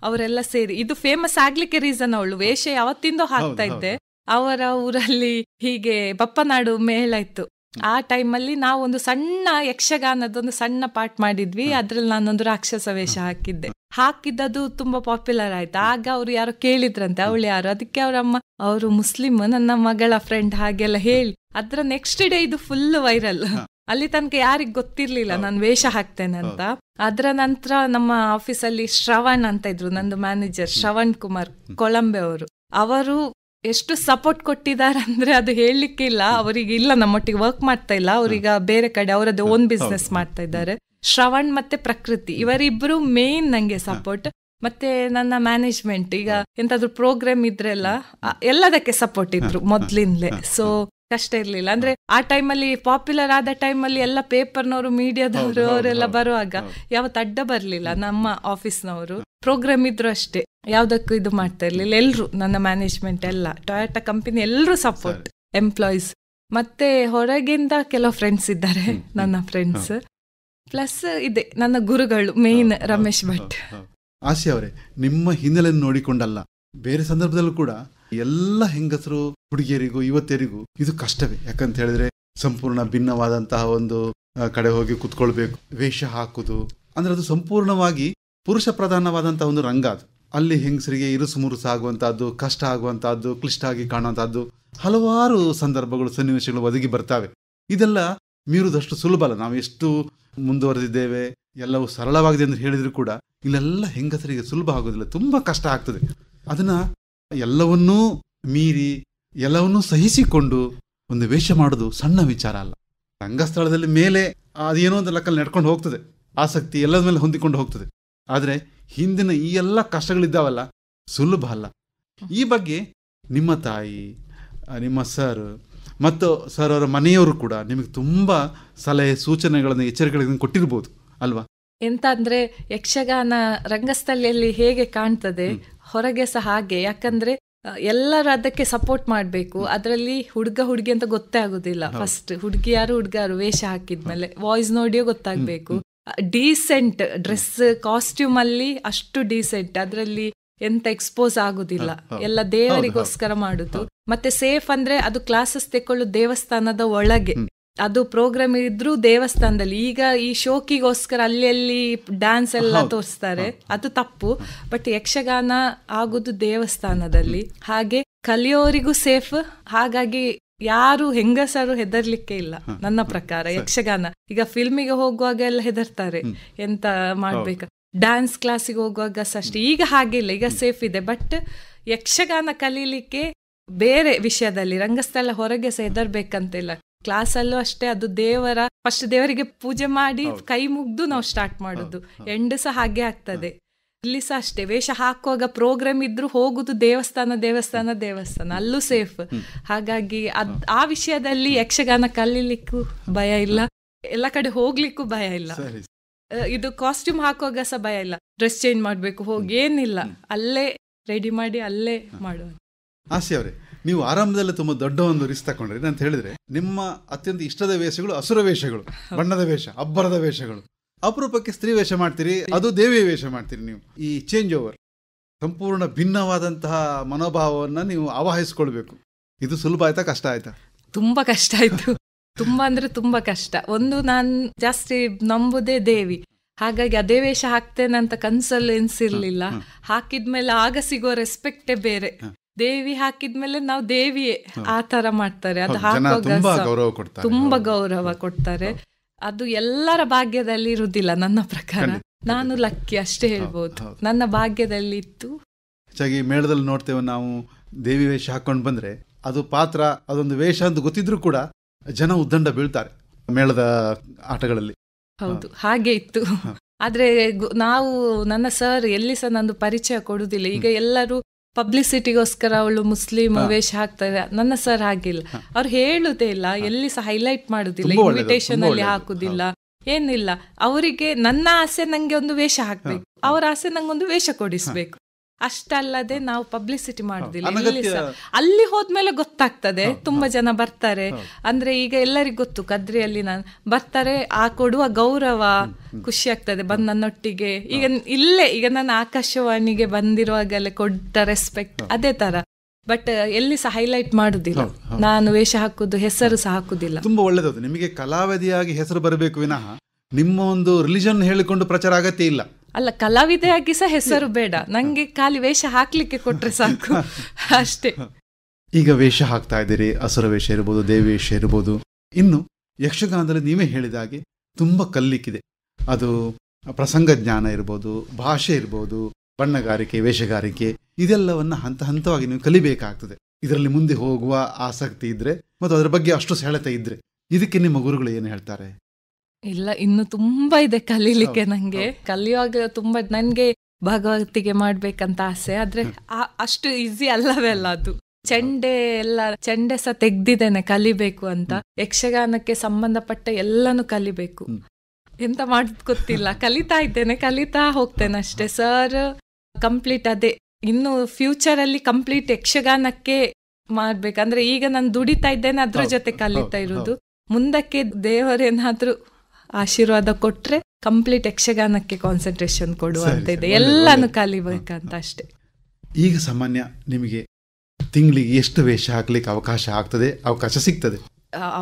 ಅವರೆಲ್ಲ ಸೇರಿ ಇದು ಫೇಮಸ್ ಆಗ್ಲಿಕ್ಕೆ ರೀಸನ್ ಅವಳು ವೇಷ ಯಾವತ್ತಿಂದ ಹಾಕ್ತಾ ಇದ್ದೆ ಅವರ ಊರಲ್ಲಿ ಹೀಗೆ ಬಪ್ಪನಾಡು ಮೇಳ ಇತ್ತು ಆ ಟೈಮಲ್ಲಿ ನಾವು ಒಂದು ಸಣ್ಣ ಯಕ್ಷಗಾನದೊಂದು ಸಣ್ಣ ಪಾರ್ಟ್ ಮಾಡಿದ್ವಿ ಅದ್ರಲ್ಲಿ ನಾನೊಂದು ರಾಕ್ಷಸ ವೇಷ ಹಾಕಿದ್ದೆ ಹಾಕಿದ್ದದು ತುಂಬಾ ಪಾಪ್ಯುಲರ್ ಆಯ್ತು ಆಗ ಅವ್ರು ಯಾರೋ ಕೇಳಿದ್ರಂತೆ ಅವಳು ಯಾರು ಅದಕ್ಕೆ ಅವರಮ್ಮ ಅವರು ಮುಸ್ಲಿಮ್ ನನ್ನ ಮಗಳ ಫ್ರೆಂಡ್ ಹಾಗೆಲ್ಲ ಹೇಳಿ ಅದ್ರ ನೆಕ್ಸ್ಟ್ ಡೇ ಇದು ಫುಲ್ ವೈರಲ್ ಅಲ್ಲಿ ತನಕ ಯಾರಿಗ್ ಗೊತ್ತಿರ್ಲಿಲ್ಲ ನಾನು ವೇಷ ಹಾಕ್ತೇನೆ ಅಂತ ಅದರ ನಂತರ ನಮ್ಮ ಆಫೀಸಲ್ಲಿ ಶ್ರವಣ್ ಅಂತ ಇದ್ರು ನಂದು ಮ್ಯಾನೇಜರ್ ಶ್ರವಣ್ ಕುಮಾರ್ ಕೊಳಂಬೆ ಅವರು ಅವರು ಎಷ್ಟು ಸಪೋರ್ಟ್ ಕೊಟ್ಟಿದ್ದಾರೆ ಅಂದ್ರೆ ಅದು ಹೇಳಲಿಕ್ಕೆ ಇಲ್ಲ ಅವರಿಗೆ ಇಲ್ಲ ನಮ್ಮೊಟ್ಟಿಗೆ ವರ್ಕ್ ಮಾಡ್ತಾ ಇಲ್ಲ ಅವ್ರೀಗ ಬೇರೆ ಕಡೆ ಅವರದ್ದು ಓನ್ ಬಿಸ್ನೆಸ್ ಮಾಡ್ತಾ ಇದ್ದಾರೆ ಶ್ರವಣ್ ಮತ್ತೆ ಪ್ರಕೃತಿ ಇವರಿಬ್ರು ಮೇನ್ ನಂಗೆ ಸಪೋರ್ಟ್ ಮತ್ತೆ ನನ್ನ ಮ್ಯಾನೇಜ್ಮೆಂಟ್ ಈಗ ಎಂತಾದ್ರೂ ಪ್ರೋಗ್ರಾಮ್ ಇದ್ರೆಲ್ಲ ಎಲ್ಲದಕ್ಕೆ ಸಪೋರ್ಟ್ ಇದ್ರು ಮೊದ್ಲಿಂದಲೇ ಸೊ ಕಷ್ಟ ಇರ್ಲಿಲ್ಲ ಅಂದ್ರೆ ಆ ಟೈಮಲ್ಲಿ ಪಾಪ್ಯುಲರ್ ಆದ ಟೈಮಲ್ಲಿ ಎಲ್ಲ ಪೇಪರ್ನವರು ಮೀಡಿಯಾದವರು ಅವರೆಲ್ಲ ಬರುವಾಗ ಯಾವ ಅಡ್ಡ ಬರಲಿಲ್ಲ ನಮ್ಮ ಆಫೀಸ್ನವರು ಪ್ರೋಗ್ರಾಮ್ ಇದ್ರು ಅಷ್ಟೇ ಯಾವ್ದಕ್ಕೂ ಇದು ಮಾಡ್ತಾ ಇರ್ಲಿಲ್ಲ ಎಲ್ಲರೂ ನನ್ನ ಮ್ಯಾನೇಜ್ಮೆಂಟ್ ಎಲ್ಲ ಟೊಯಾಟಾ ಕಂಪನಿ ಎಲ್ಲರೂ ಸಪೋರ್ಟ್ ಎಂಪ್ಲಾಯೀಸ್ ಮತ್ತೆ ಹೊರಗಿಂದ ಕೆಲವು ಫ್ರೆಂಡ್ಸ್ ಇದ್ದಾರೆ ನನ್ನ ಫ್ರೆಂಡ್ಸ್ ಪ್ಲಸ್ ಇದೆ ನನ್ನ ಗುರುಗಳು ಮೇನ್ ರಮೇಶ್ ಭಟ್ ಆಸಿ ಅವರೇ ನಿಮ್ಮ ಹಿನ್ನೆಲೆಯನ್ನು ನೋಡಿಕೊಂಡಲ್ಲ ಬೇರೆ ಸಂದರ್ಭದಲ್ಲೂ ಕೂಡ ಎಲ್ಲ ಹೆಂಗಸರು ಹುಡುಗಿಯರಿಗೂ ಯುವತಿಯರಿಗೂ ಇದು ಕಷ್ಟವೇ ಯಾಕಂತ ಹೇಳಿದ್ರೆ ಸಂಪೂರ್ಣ ಭಿನ್ನವಾದಂತಹ ಒಂದು ಕಡೆ ಹೋಗಿ ಕುತ್ಕೊಳ್ಬೇಕು ವೇಷ ಹಾಕುದು ಅಂದ್ರೆ ಅದು ಸಂಪೂರ್ಣವಾಗಿ ಪುರುಷ ಪ್ರಧಾನವಾದಂಥ ಒಂದು ರಂಗ ಅದು ಅಲ್ಲಿ ಹೆಂಗಸರಿಗೆ ಇರುಸು ಮುರುಸು ಆಗುವಂಥದ್ದು ಕಷ್ಟ ಆಗುವಂಥದ್ದು ಆಗಿ ಕಾಣುವಂಥದ್ದು ಹಲವಾರು ಸಂದರ್ಭಗಳು ಸನ್ನಿವೇಶಗಳು ಒದಗಿ ಬರ್ತವೆ ಇದೆಲ್ಲ ಮೀರುದಷ್ಟು ಸುಲಭ ಅಲ್ಲ ನಾವು ಎಷ್ಟು ಮುಂದುವರೆದಿದ್ದೇವೆ ಎಲ್ಲವೂ ಸರಳವಾಗಿದೆ ಎಂದು ಹೇಳಿದರೂ ಕೂಡ ಇಲ್ಲೆಲ್ಲ ಹೆಂಗಸರಿಗೆ ಸುಲಭ ಆಗೋದಿಲ್ಲ ತುಂಬ ಕಷ್ಟ ಆಗ್ತದೆ ಅದನ್ನು ಎಲ್ಲವನ್ನೂ ಮೀರಿ ಎಲ್ಲವನ್ನೂ ಸಹಿಸಿಕೊಂಡು ಒಂದು ವೇಷ ಮಾಡೋದು ಸಣ್ಣ ವಿಚಾರ ಅಲ್ಲ ರಂಗಸ್ಥಳದಲ್ಲಿ ಮೇಲೆ ಅದೇನೋ ಒಂದು ಲೆಕ್ಕಲ್ಲಿ ನಡ್ಕೊಂಡು ಹೋಗ್ತದೆ ಆಸಕ್ತಿ ಎಲ್ಲದ ಮೇಲೆ ಹೊಂದಿಕೊಂಡು ಹೋಗ್ತದೆ ಆದರೆ ಹಿಂದಿನ ಈ ಎಲ್ಲ ಕಷ್ಟಗಳಿದ್ದಾವಲ್ಲ ಸುಲಭ ಅಲ್ಲ ಈ ಬಗ್ಗೆ ನಿಮ್ಮ ತಾಯಿ ನಿಮ್ಮ ಸರ್ ಮತ್ತು ಸರ್ ಅವರ ಮನೆಯವರು ಕೂಡ ನಿಮಗೆ ತುಂಬ ಸಲಹೆ ಸೂಚನೆಗಳನ್ನು ಎಚ್ಚರಿಕೆಗಳನ್ನು ಕೊಟ್ಟಿರ್ಬೋದು ಅಲ್ವಾ ಎಂತ ಅಂದ್ರೆ ಯಕ್ಷಗಾನ ರಂಗಸ್ಥಳಿಯಲ್ಲಿ ಹೇಗೆ ಕಾಣ್ತದೆ ಹೊರಗೆ ಸಹ ಹಾಗೆ ಯಾಕಂದ್ರೆ ಎಲ್ಲರೂ ಅದಕ್ಕೆ ಸಪೋರ್ಟ್ ಮಾಡಬೇಕು ಅದರಲ್ಲಿ ಹುಡುಗ ಹುಡುಗಿ ಅಂತ ಗೊತ್ತೇ ಆಗುದಿಲ್ಲ ಫಸ್ಟ್ ಹುಡುಗಿಯಾರು ಹುಡುಗಾರು ವೇಷ ಹಾಕಿದ್ಮೇಲೆ ವಾಯ್ಸ್ ನೋಡಿಯೋ ಗೊತ್ತಾಗಬೇಕು ಡೀಸೆಂಟ್ ಡ್ರೆಸ್ ಕಾಸ್ಟ್ಯೂಮ್ ಅಲ್ಲಿ ಅಷ್ಟು ಡೀಸೆಂಟ್ ಅದರಲ್ಲಿ ಎಂತ ಎಕ್ಸ್ಪೋಸ್ ಆಗುದಿಲ್ಲ ಎಲ್ಲ ದೇವರಿಗೋಸ್ಕರ ಮಾಡುದು ಮತ್ತೆ ಸೇಫ್ ಅಂದ್ರೆ ಅದು ಕ್ಲಾಸಸ್ ತೆಕ್ಕೊಳ್ಳೋದು ದೇವಸ್ಥಾನದ ಒಳಗೆ ಅದು ಪ್ರೋಗ್ರಾಮ್ ಇದ್ರೂ ದೇವಸ್ಥಾನದಲ್ಲಿ ಈಗ ಈ ಶೋಕಿಗೋಸ್ಕರ ಅಲ್ಲಿ ಅಲ್ಲಿ ಡ್ಯಾನ್ಸ್ ಎಲ್ಲ ತೋರಿಸ್ತಾರೆ ಅದು ತಪ್ಪು ಬಟ್ ಯಕ್ಷಗಾನ ಆಗುದು ದೇವಸ್ಥಾನದಲ್ಲಿ ಹಾಗೆ ಕಲಿಯೋರಿಗೂ ಸೇಫ್ ಹಾಗಾಗಿ ಯಾರು ಹೆಂಗಸರು ಹೆದರ್ಲಿಕ್ಕೆ ಇಲ್ಲ ನನ್ನ ಪ್ರಕಾರ ಯಕ್ಷಗಾನ ಈಗ ಫಿಲ್ಮಿಗೆ ಹೋಗುವಾಗ ಎಲ್ಲ ಹೆದರ್ತಾರೆ ಎಂತ ಮಾಡ್ಬೇಕು ಡ್ಯಾನ್ಸ್ ಕ್ಲಾಸಿಗೆ ಹೋಗುವಾಗ ಅಷ್ಟೇ ಈಗ ಹಾಗೆ ಇಲ್ಲ ಈಗ ಸೇಫ್ ಇದೆ ಬಟ್ ಯಕ್ಷಗಾನ ಕಲೀಲಿಕ್ಕೆ ಬೇರೆ ವಿಷಯದಲ್ಲಿ ರಂಗಸ್ಥಳ ಹೊರಗೆ ಸಹ ಹೆದರ್ಬೇಕಂತಿಲ್ಲ ಅಲ್ಲೂ ಅಷ್ಟೇ ಅದು ದೇವರ ಫಸ್ಟ್ ದೇವರಿಗೆ ಪೂಜೆ ಮಾಡಿ ಕೈ ಮುಗ್ದು ನಾವು ಸ್ಟಾರ್ಟ್ ಮಾಡುದು ಎಂಡ್ ಸಹ ಹಾಗೆ ಆಗ್ತದೆ ಇಲ್ಲಿ ಸಹ ಅಷ್ಟೇ ವೇಷ ಹಾಕುವಾಗ ಪ್ರೋಗ್ರಾಮ್ ಇದ್ರು ಹೋಗುದು ದೇವಸ್ಥಾನ ದೇವಸ್ಥಾನ ದೇವಸ್ಥಾನ ಅಲ್ಲೂ ಸೇಫ್ ಹಾಗಾಗಿ ಅದ್ ಆ ವಿಷಯದಲ್ಲಿ ಯಕ್ಷಗಾನ ಕಲೀಲಿಕ್ಕೂ ಭಯ ಇಲ್ಲ ಎಲ್ಲ ಕಡೆ ಹೋಗ್ಲಿಕ್ಕೂ ಭಯ ಇಲ್ಲ ಇದು ಕಾಸ್ಟ್ಯೂಮ್ ಹಾಕುವಾಗ ಸಹ ಭಯ ಇಲ್ಲ ಡ್ರೆಸ್ ಚೇಂಜ್ ಮಾಡಬೇಕು ಹೋಗಿ ಏನಿಲ್ಲ ಅಲ್ಲೇ ರೆಡಿ ಮಾಡಿ ಅಲ್ಲೇ ಮಾಡುವ ಆಸೆ ಅವರೇ ನೀವು ಆರಂಭದಲ್ಲಿ ತುಂಬಾ ದೊಡ್ಡ ಒಂದು ರಿಸ್ ತಗೊಂಡ್ರಿ ಅಂತ ಹೇಳಿದ್ರೆ ನಿಮ್ಮ ಅತ್ಯಂತ ಇಷ್ಟದ ವೇಷಗಳು ಹಸುರ ವೇಷಗಳು ಬಣ್ಣದ ವೇಷ ಅಬ್ಬರದ ವೇಷಗಳು ಅಪರೂಪಕ್ಕೆ ಸ್ತ್ರೀ ವೇಷ ಮಾಡ್ತೀರಿ ಅದು ದೇವಿ ವೇಷ ಮಾಡ್ತೀರಿ ನೀವು ಈ ಚೇಂಜ್ ಓವರ್ ಸಂಪೂರ್ಣ ಭಿನ್ನವಾದಂತಹ ಮನೋಭಾವವನ್ನು ನೀವು ಆವಾಹಿಸ್ಕೊಳ್ಬೇಕು ಇದು ಸುಲಭ ಆಯ್ತಾ ಕಷ್ಟ ಆಯ್ತಾ ತುಂಬಾ ಕಷ್ಟ ಆಯ್ತು ತುಂಬಾ ಅಂದ್ರೆ ತುಂಬಾ ಕಷ್ಟ ಒಂದು ನಾನು ಜಾಸ್ತಿ ನಂಬುದೇ ದೇವಿ ಹಾಗಾಗಿ ಅದೇ ವೇಷ ಹಾಕ್ತೇನೆ ಅಂತ ಕನ್ಸಲ್ಲಿ ಎನ್ಸಿರ್ಲಿಲ್ಲ ಹಾಕಿದ್ಮೇಲೆ ಆಗ ಸಿಗೋ ರೆಸ್ಪೆಕ್ಟೇ ಬೇರೆ ದೇವಿ ಹಾಕಿದ್ಮೇಲೆ ನಾವು ದೇವಿಯೇ ಆ ತರ ಮಾಡ್ತಾರೆ ಅದು ಹಾಕುವಾಗ ತುಂಬಾ ಗೌರವ ಕೊಡ್ತಾರೆ ಅದು ಎಲ್ಲರ ಭಾಗ್ಯದಲ್ಲಿ ಇರುವುದಿಲ್ಲ ನನ್ನ ಪ್ರಕಾರ ನಾನು ಲಕ್ಕಿ ಅಷ್ಟೇ ಹೇಳ್ಬೋದು ನನ್ನ ಭಾಗ್ಯದಲ್ಲಿ ಇತ್ತು ಹೆಚ್ಚಾಗಿ ಮೇಳದಲ್ಲಿ ನೋಡ್ತೇವೆ ನಾವು ದೇವಿ ವೇಷ ಹಾಕೊಂಡು ಬಂದ್ರೆ ಅದು ಪಾತ್ರ ಅದೊಂದು ವೇಷ ಅಂತ ಗೊತ್ತಿದ್ರು ಕೂಡ ಜನ ಉದ್ದಂಡ ಬೀಳ್ತಾರೆ ಮೇಳದ ಆಟಗಳಲ್ಲಿ ಹೌದು ಹಾಗೆ ಇತ್ತು ಆದ್ರೆ ನಾವು ನನ್ನ ಸರ್ ಎಲ್ಲಿ ಸಹ ನಂದು ಪರಿಚಯ ಕೊಡುವುದಿಲ್ಲ ಈಗ ಎಲ್ಲರೂ ಪಬ್ಲಿಸಿಟಿಗೋಸ್ಕರ ಅವಳು ಮುಸ್ಲಿಂ ವೇಷ ಹಾಕ್ತಾರೆ ನನ್ನ ಸರ್ ಹಾಗಿಲ್ಲ ಅವ್ರು ಹೇಳುದೇ ಇಲ್ಲ ಎಲ್ಲಿ ಸಹ ಹೈಲೈಟ್ ಮಾಡುದಿಲ್ಲ ಇನ್ವಿಟೇಷನ್ ಅಲ್ಲಿ ಹಾಕುದಿಲ್ಲ ಏನಿಲ್ಲ ಅವರಿಗೆ ನನ್ನ ಆಸೆ ನಂಗೆ ಒಂದು ವೇಷ ಹಾಕ್ಬೇಕು ಅವ್ರ ಆಸೆ ಒಂದು ವೇಷ ಕೊಡಿಸ್ಬೇಕು ಅಷ್ಟಲ್ಲದೆ ನಾವು ಪಬ್ಲಿಸಿಟಿ ಮಾಡುದಿಲ್ಲ ಅಲ್ಲಿ ಹೋದ್ಮೇಲೆ ಗೊತ್ತಾಗ್ತದೆ ತುಂಬಾ ಜನ ಬರ್ತಾರೆ ಅಂದ್ರೆ ಈಗ ಎಲ್ಲರಿಗೂ ಗೊತ್ತು ಕದ್ರಿಯಲ್ಲಿ ನಾನು ಬರ್ತಾರೆ ಆ ಕೊಡುವ ಗೌರವ ಖುಷಿ ಆಗ್ತದೆ ಬಂದ್ ನನ್ನೊಟ್ಟಿಗೆ ಈಗ ಇಲ್ಲೇ ಈಗ ನಾನು ಆಕಾಶವಾಣಿಗೆ ಬಂದಿರುವಾಗಲೇ ಕೊಟ್ಟ ರೆಸ್ಪೆಕ್ಟ್ ಅದೇ ತರ ಬಟ್ ಎಲ್ಲಿ ಸಹ ಹೈಲೈಟ್ ಮಾಡುದಿಲ್ಲ ನಾನು ವೇಷ ಹಾಕುದು ಹೆಸರು ಸಹ ಹಾಕುದಿಲ್ಲ ತುಂಬಾ ಒಳ್ಳೇದು ನಿಮಗೆ ಕಲಾವಿದೆಯಾಗಿ ಹೆಸರು ಬರಬೇಕು ವಿನಃ ನಿಮ್ಮ ಒಂದು ರಿಲಿಜನ್ ಹೇಳಿಕೊಂಡು ಪ್ರಚಾರ ಅಗತ್ಯ ಇಲ್ಲ ಅಲ್ಲ ಕಲಾವಿದೆಯಾಗಿ ಸಹ ಹೆಸರು ಬೇಡ ನಂಗೆ ಖಾಲಿ ವೇಷ ಹಾಕ್ಲಿಕ್ಕೆ ಕೊಟ್ರೆ ಸಾಕು [laughs] ಅಷ್ಟೇ ಈಗ ವೇಷ ಹಾಕ್ತಾ ಇದ್ದೀರಿ ಅಸುರ ವೇಷ ಇರ್ಬೋದು ವೇಷ ಇರ್ಬೋದು ಇನ್ನು ಯಕ್ಷಗಾನದಲ್ಲಿ ನೀವೇ ಹೇಳಿದ ಹಾಗೆ ತುಂಬಾ ಕಲ್ಲಿಕ್ಕಿದೆ ಅದು ಪ್ರಸಂಗ ಜ್ಞಾನ ಇರ್ಬೋದು ಭಾಷೆ ಇರ್ಬೋದು ಬಣ್ಣಗಾರಿಕೆ ವೇಷಗಾರಿಕೆ ಇದೆಲ್ಲವನ್ನ ಹಂತ ಹಂತವಾಗಿ ನೀವು ಕಲಿಬೇಕಾಗ್ತದೆ ಇದರಲ್ಲಿ ಮುಂದೆ ಹೋಗುವ ಆಸಕ್ತಿ ಇದ್ರೆ ಮತ್ತು ಅದರ ಬಗ್ಗೆ ಅಷ್ಟು ಸೆಳೆತ ಇದ್ರೆ ಇದಕ್ಕೆ ನಿಮ್ಮ ಗುರುಗಳು ಏನು ಹೇಳ್ತಾರೆ ಇಲ್ಲ ಇನ್ನು ತುಂಬಾ ಇದೆ ಕಲೀಲಿಕ್ಕೆ ನಂಗೆ ಕಲಿಯುವಾಗ ತುಂಬಾ ನನ್ಗೆ ಭಗವತಿಗೆ ಮಾಡ್ಬೇಕಂತ ಆಸೆ ಆದ್ರೆ ಅಷ್ಟು ಈಸಿ ಅಲ್ಲವೇ ಅಲ್ಲ ಅದು ಚೆಂಡೆ ಎಲ್ಲ ಚೆಂಡೆ ಸಹ ತೆಗ್ದಿದ್ದೇನೆ ಕಲಿಬೇಕು ಅಂತ ಯಕ್ಷಗಾನಕ್ಕೆ ಸಂಬಂಧಪಟ್ಟ ಎಲ್ಲಾನು ಕಲಿಬೇಕು ಎಂತ ಮಾಡುದು ಗೊತ್ತಿಲ್ಲ ಕಲಿತಾ ಇದ್ದೇನೆ ಕಲಿತಾ ಹೋಗ್ತೇನೆ ಅಷ್ಟೇ ಸರ್ ಕಂಪ್ಲೀಟ್ ಅದೇ ಇನ್ನು ಫ್ಯೂಚರ್ ಅಲ್ಲಿ ಕಂಪ್ಲೀಟ್ ಯಕ್ಷಗಾನಕ್ಕೆ ಮಾಡ್ಬೇಕಂದ್ರೆ ಈಗ ನಾನು ದುಡಿತಾ ಇದ್ದೇನೆ ಅದ್ರ ಜೊತೆ ಕಲಿತಾ ಇರುದು ಮುಂದಕ್ಕೆ ದೇವರೇನಾದ್ರೂ ಆಶೀರ್ವಾದ ಕೊಟ್ರೆ ಕಂಪ್ಲೀಟ್ ಯಕ್ಷಗಾನಕ್ಕೆ ಕಾನ್ಸಂಟ್ರೇಷನ್ ಕೊಡುವಂತ ಇದೆ ಎಲ್ಲಾನು ಕಲಿಬೇಕಂತ ಅಷ್ಟೇ ಈಗ ಸಾಮಾನ್ಯ ನಿಮಗೆ ತಿಂಗಳಿಗೆ ಎಷ್ಟು ವೇಷ ಹಾಕ್ಲಿಕ್ಕೆ ಅವಕಾಶ ಆಗ್ತದೆ ಅವಕಾಶ ಸಿಗ್ತದೆ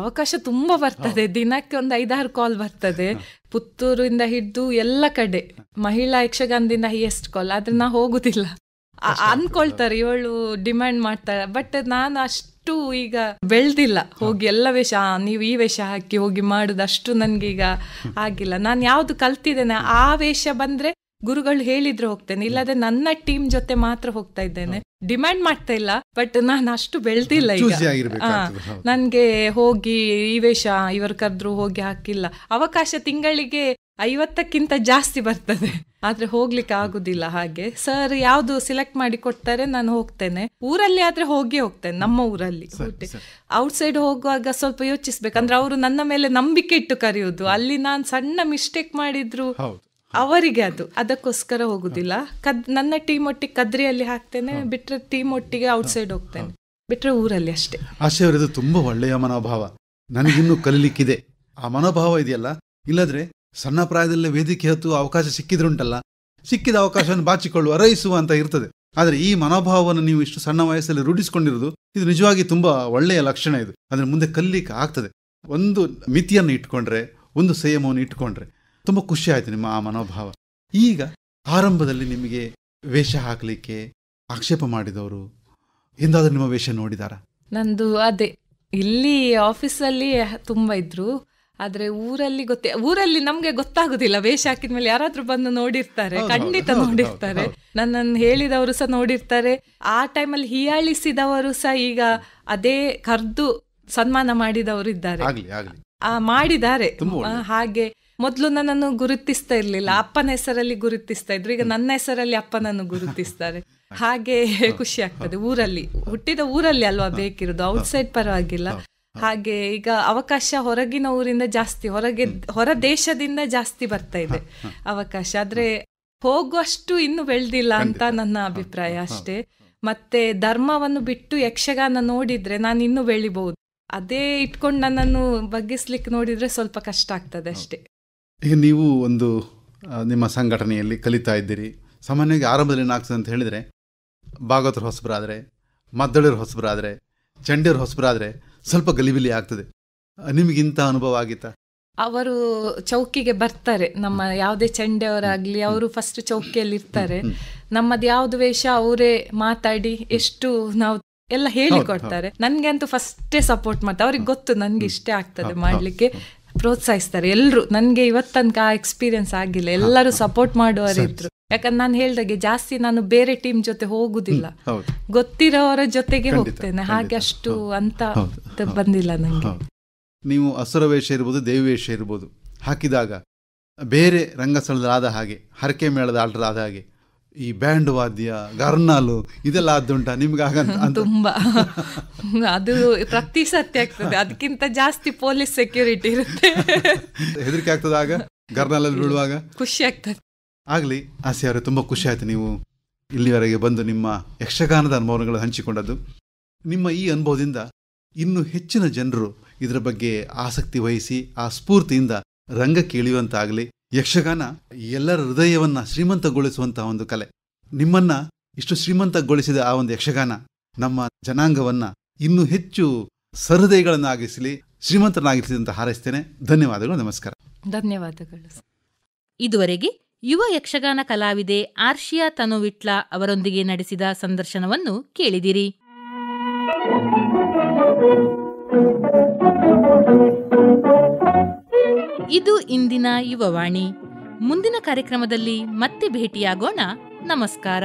ಅವಕಾಶ ತುಂಬಾ ಬರ್ತದೆ ದಿನಕ್ಕೆ ಒಂದು ಐದಾರು ಕಾಲ್ ಬರ್ತದೆ ಪುತ್ತೂರಿಂದ ಹಿಡಿದು ಎಲ್ಲ ಕಡೆ ಮಹಿಳಾ ಯಕ್ಷಗಾನದಿಂದ ಹೈಯೆಸ್ಟ್ ಕಾಲ್ ಆದ್ರೆ ನಾ ಹೋಗುದಿಲ್ಲ ಅನ್ಕೊಳ್ತಾರೆ ಇವಳು ಡಿಮ್ಯಾಂಡ್ ಮಾಡ್ತಾರೆ ಬಟ್ ನಾನು ಅಷ್ಟು ಈಗ ಬೆಳ್ದಿಲ್ಲ ಹೋಗಿ ಎಲ್ಲ ವೇಷ ನೀವು ಈ ವೇಷ ಹಾಕಿ ಹೋಗಿ ಮಾಡುದಷ್ಟು ಅಷ್ಟು ನನ್ಗೀಗ ಆಗಿಲ್ಲ ನಾನು ಯಾವ್ದು ಕಲ್ತಿದ್ದೇನೆ ಆ ವೇಷ ಬಂದ್ರೆ ಗುರುಗಳು ಹೇಳಿದ್ರೆ ಹೋಗ್ತೇನೆ ಇಲ್ಲದೆ ನನ್ನ ಟೀಮ್ ಜೊತೆ ಮಾತ್ರ ಹೋಗ್ತಾ ಇದ್ದೇನೆ ಡಿಮ್ಯಾಂಡ್ ಮಾಡ್ತಾ ಇಲ್ಲ ಬಟ್ ನಾನು ಅಷ್ಟು ಬೆಳ್ದಿಲ್ಲ ಈಗ ನನ್ಗೆ ಹೋಗಿ ಈ ವೇಷ ಇವರು ಕರೆದ್ರು ಹೋಗಿ ಹಾಕಿಲ್ಲ ಅವಕಾಶ ತಿಂಗಳಿಗೆ ಐವತ್ತಕ್ಕಿಂತ ಜಾಸ್ತಿ ಬರ್ತದೆ ಆದ್ರೆ ಹೋಗ್ಲಿಕ್ಕೆ ಆಗುದಿಲ್ಲ ಹಾಗೆ ಸರ್ ಯಾವ್ದು ಸಿಲೆಕ್ಟ್ ಮಾಡಿ ಕೊಡ್ತಾರೆ ನಾನು ಹೋಗ್ತೇನೆ ಊರಲ್ಲಿ ಆದ್ರೆ ಹೋಗಿ ಹೋಗ್ತೇನೆ ನಮ್ಮ ಊರಲ್ಲಿ ಔಟ್ಸೈಡ್ ಹೋಗುವಾಗ ಸ್ವಲ್ಪ ಯೋಚಿಸ್ಬೇಕಂದ್ರೆ ಅವರು ನನ್ನ ಮೇಲೆ ನಂಬಿಕೆ ಇಟ್ಟು ಕರೆಯುವುದು ಅಲ್ಲಿ ನಾನು ಸಣ್ಣ ಮಿಸ್ಟೇಕ್ ಮಾಡಿದ್ರು ಅವರಿಗೆ ಅದು ಅದಕ್ಕೋಸ್ಕರ ಹೋಗುದಿಲ್ಲ ಕದ್ ನನ್ನ ಟೀಮ್ ಒಟ್ಟಿಗೆ ಕದ್ರಿಯಲ್ಲಿ ಹಾಕ್ತೇನೆ ಬಿಟ್ರೆ ಟೀಮ್ ಒಟ್ಟಿಗೆ ಔಟ್ಸೈಡ್ ಹೋಗ್ತೇನೆ ಬಿಟ್ರೆ ಊರಲ್ಲಿ ಅಷ್ಟೇ ಆಶೆ ತುಂಬಾ ಒಳ್ಳೆಯ ಮನೋಭಾವ ನನಗಿನ್ನೂ ಕಲಿಲಿಕ್ಕಿದೆ ಆ ಮನೋಭಾವ ಇದೆಯಲ್ಲ ಇಲ್ಲದ್ರೆ ಸಣ್ಣ ಪ್ರಾಯದಲ್ಲೇ ವೇದಿಕೆ ಹತ್ತು ಅವಕಾಶ ಸಿಕ್ಕಿದ್ರುಂಟಲ್ಲ ಸಿಕ್ಕಿದ ಅವಕಾಶವನ್ನು ಬಾಚಿಕೊಳ್ಳುವ ರೈಸುವ ಅಂತ ಇರ್ತದೆ ಆದರೆ ಈ ಮನೋಭಾವವನ್ನು ನೀವು ಇಷ್ಟು ಸಣ್ಣ ವಯಸ್ಸಲ್ಲಿ ರೂಢಿಸಿಕೊಂಡಿರೋದು ಇದು ನಿಜವಾಗಿ ತುಂಬ ಒಳ್ಳೆಯ ಲಕ್ಷಣ ಇದು ಅದರ ಮುಂದೆ ಕಲ್ಲಿಕ್ಕೆ ಆಗ್ತದೆ ಒಂದು ಮಿತಿಯನ್ನು ಇಟ್ಕೊಂಡ್ರೆ ಒಂದು ಸಂಯಮವನ್ನು ಇಟ್ಕೊಂಡ್ರೆ ತುಂಬ ಖುಷಿ ಆಯಿತು ನಿಮ್ಮ ಆ ಮನೋಭಾವ ಈಗ ಆರಂಭದಲ್ಲಿ ನಿಮಗೆ ವೇಷ ಹಾಕಲಿಕ್ಕೆ ಆಕ್ಷೇಪ ಮಾಡಿದವರು ಎಂದಾದರೂ ನಿಮ್ಮ ವೇಷ ನೋಡಿದಾರ ನಂದು ಅದೇ ಇಲ್ಲಿ ಆಫೀಸಲ್ಲಿ ತುಂಬ ಇದ್ರು ಆದ್ರೆ ಊರಲ್ಲಿ ಗೊತ್ತೇ ಊರಲ್ಲಿ ನಮ್ಗೆ ಗೊತ್ತಾಗುದಿಲ್ಲ ವೇಷ ಹಾಕಿದ ಮೇಲೆ ಯಾರಾದ್ರೂ ಬಂದು ನೋಡಿರ್ತಾರೆ ಖಂಡಿತ ನೋಡಿರ್ತಾರೆ ನನ್ನನ್ನು ಹೇಳಿದವರು ಸಹ ನೋಡಿರ್ತಾರೆ ಆ ಟೈಮಲ್ಲಿ ಹೀಯಾಳಿಸಿದವರು ಸಹ ಈಗ ಅದೇ ಕರ್ದು ಸನ್ಮಾನ ಮಾಡಿದವರು ಇದ್ದಾರೆ ಆ ಮಾಡಿದ್ದಾರೆ ಹಾಗೆ ಮೊದಲು ನನ್ನನ್ನು ಗುರುತಿಸ್ತಾ ಇರ್ಲಿಲ್ಲ ಅಪ್ಪನ ಹೆಸರಲ್ಲಿ ಗುರುತಿಸ್ತಾ ಇದ್ರು ಈಗ ನನ್ನ ಹೆಸರಲ್ಲಿ ಅಪ್ಪನನ್ನು ಗುರುತಿಸ್ತಾರೆ [laughs] ಹಾಗೆ ಖುಷಿ ಆಗ್ತದೆ ಊರಲ್ಲಿ ಹುಟ್ಟಿದ ಊರಲ್ಲಿ ಅಲ್ವಾ ಬೇಕಿರೋದು ಔಟ್ಸೈಡ್ ಪರವಾಗಿಲ್ಲ ಹಾಗೆ ಈಗ ಅವಕಾಶ ಹೊರಗಿನ ಊರಿಂದ ಜಾಸ್ತಿ ಹೊರಗೆ ಹೊರ ದೇಶದಿಂದ ಜಾಸ್ತಿ ಬರ್ತಾ ಇದೆ ಅವಕಾಶ ಆದ್ರೆ ಹೋಗುವಷ್ಟು ಇನ್ನು ಬೆಳೆದಿಲ್ಲ ಅಂತ ನನ್ನ ಅಭಿಪ್ರಾಯ ಅಷ್ಟೇ ಮತ್ತೆ ಧರ್ಮವನ್ನು ಬಿಟ್ಟು ಯಕ್ಷಗಾನ ನೋಡಿದ್ರೆ ನಾನು ಇನ್ನೂ ಬೆಳಿಬಹುದು ಅದೇ ಇಟ್ಕೊಂಡು ನನ್ನನ್ನು ಬಗ್ಗಿಸ್ಲಿಕ್ಕೆ ನೋಡಿದ್ರೆ ಸ್ವಲ್ಪ ಕಷ್ಟ ಆಗ್ತದೆ ಅಷ್ಟೇ ಈಗ ನೀವು ಒಂದು ನಿಮ್ಮ ಸಂಘಟನೆಯಲ್ಲಿ ಕಲಿತಾ ಇದ್ದೀರಿ ಸಾಮಾನ್ಯವಾಗಿ ಆರಂಭದಲ್ಲಿ ಏನಾಗ್ತದೆ ಅಂತ ಹೇಳಿದ್ರೆ ಭಾಗವತರು ಹೊಸಬ್ರಾದ್ರೆ ಮದ್ದಳರು ಹೊಸಬ್ರಾದ್ರೆ ಚಂಡಿಯರು ಹೊಸಬ್ರಾದ್ರೆ ಸ್ವಲ್ಪ ಗಲಿಬಿಲಿ ಆಗ್ತದೆ ನಿಮಗಿಂತ ಅನುಭವ ಆಗಿತ್ತಾ ಅವರು ಚೌಕಿಗೆ ಬರ್ತಾರೆ ನಮ್ಮ ಯಾವುದೇ ಚಂಡೆಯವರಾಗಲಿ ಅವರು ಫಸ್ಟ್ ಚೌಕಿಯಲ್ಲಿ ಇರ್ತಾರೆ ನಮ್ಮದು ಯಾವ್ದು ವೇಷ ಅವರೇ ಮಾತಾಡಿ ಎಷ್ಟು ನಾವು ಎಲ್ಲ ಹೇಳಿಕೊಡ್ತಾರೆ ನನ್ಗೆ ಅಂತೂ ಫಸ್ಟೇ ಸಪೋರ್ಟ್ ಮಾಡ್ತಾರೆ ಅವ್ರಿಗೆ ಗೊತ್ತು ನನಗೆ ಇಷ್ಟೇ ಆಗ್ತದೆ ಮಾಡ್ಲಿಕ್ಕೆ ಪ್ರೋತ್ಸಾಹಿಸ್ತಾರೆ ಎಲ್ಲರೂ ನನಗೆ ಇವತ್ತನಕ ಆ ಎಕ್ಸ್ಪೀರಿಯನ್ಸ್ ಆಗಿಲ್ಲ ಎಲ್ಲರೂ ಸಪೋರ್ಟ್ ಮಾಡುವವರಿದ್ರು ಯಾಕಂದ್ರೆ ನಾನು ಹೇಳಿದಾಗೆ ಜಾಸ್ತಿ ನಾನು ಬೇರೆ ಟೀಮ್ ಜೊತೆ ಹೋಗುದಿಲ್ಲ ಗೊತ್ತಿರೋರ ಜೊತೆಗೆ ಹೋಗ್ತೇನೆ ಹಾಗೆ ಅಷ್ಟು ಅಂತ ಬಂದಿಲ್ಲ ನನಗೆ ನೀವು ಅಸುರ ವೇಷ ಇರ್ಬೋದು ದೇವಿ ವೇಷ ಇರ್ಬೋದು ಹಾಕಿದಾಗ ಬೇರೆ ರಂಗಸ್ಥಳದಾದ ಹಾಗೆ ಹರಕೆ ಮೇಳದ ಆದ ಹಾಗೆ ಈ ಬ್ಯಾಂಡ್ ವಾದ್ಯ ಗರ್ನಾಲು ಇದೆಲ್ಲ ಆದ್ದುಂಟ ನಿಮ್ಗೆ ಆಗ ತುಂಬಾ ಅದು ಪ್ರತಿ ಸತ್ಯ ಆಗ್ತದೆ ಅದಕ್ಕಿಂತ ಜಾಸ್ತಿ ಪೊಲೀಸ್ ಸೆಕ್ಯೂರಿಟಿ ಇರುತ್ತೆ ಹೆದರಿಕೆ ಆಗ್ತದೆ ಆಗ ಗರ್ನಾಲಲ್ಲಿ ಬೀಳುವಾಗ ಖುಷಿ ಆಗ್ತದೆ ಆಗಲಿ ಆಸೆ ಅವರೇ ತುಂಬ ಆಯ್ತು ನೀವು ಇಲ್ಲಿವರೆಗೆ ಬಂದು ನಿಮ್ಮ ಯಕ್ಷಗಾನದ ಅನುಭವಗಳು ಹಂಚಿಕೊಂಡದ್ದು ನಿಮ್ಮ ಈ ಅನುಭವದಿಂದ ಇನ್ನೂ ಹೆಚ್ಚಿನ ಜನರು ಇದರ ಬಗ್ಗೆ ಆಸಕ್ತಿ ವಹಿಸಿ ಆ ಸ್ಫೂರ್ತಿಯಿಂದ ರಂಗಕ್ಕೆ ಇಳಿಯುವಂತಾಗಲಿ ಯಕ್ಷಗಾನ ಎಲ್ಲರ ಹೃದಯವನ್ನು ಶ್ರೀಮಂತಗೊಳಿಸುವಂತಹ ಒಂದು ಕಲೆ ನಿಮ್ಮನ್ನ ಇಷ್ಟು ಶ್ರೀಮಂತಗೊಳಿಸಿದ ಆ ಒಂದು ಯಕ್ಷಗಾನ ನಮ್ಮ ಜನಾಂಗವನ್ನ ಇನ್ನೂ ಹೆಚ್ಚು ಸಹೃದಯಗಳನ್ನಾಗಿಸಲಿ ಶ್ರೀಮಂತನಾಗಿಸಲಿ ಅಂತ ಹಾರೈಸ್ತೇನೆ ಧನ್ಯವಾದಗಳು ನಮಸ್ಕಾರ ಧನ್ಯವಾದಗಳು ಇದುವರೆಗೆ ಯುವ ಯಕ್ಷಗಾನ ಕಲಾವಿದೆ ಆರ್ಷಿಯಾ ತನುವಿಟ್ಲ ಅವರೊಂದಿಗೆ ನಡೆಸಿದ ಸಂದರ್ಶನವನ್ನು ಕೇಳಿದಿರಿ ಇದು ಇಂದಿನ ಯುವವಾಣಿ ಮುಂದಿನ ಕಾರ್ಯಕ್ರಮದಲ್ಲಿ ಮತ್ತೆ ಭೇಟಿಯಾಗೋಣ ನಮಸ್ಕಾರ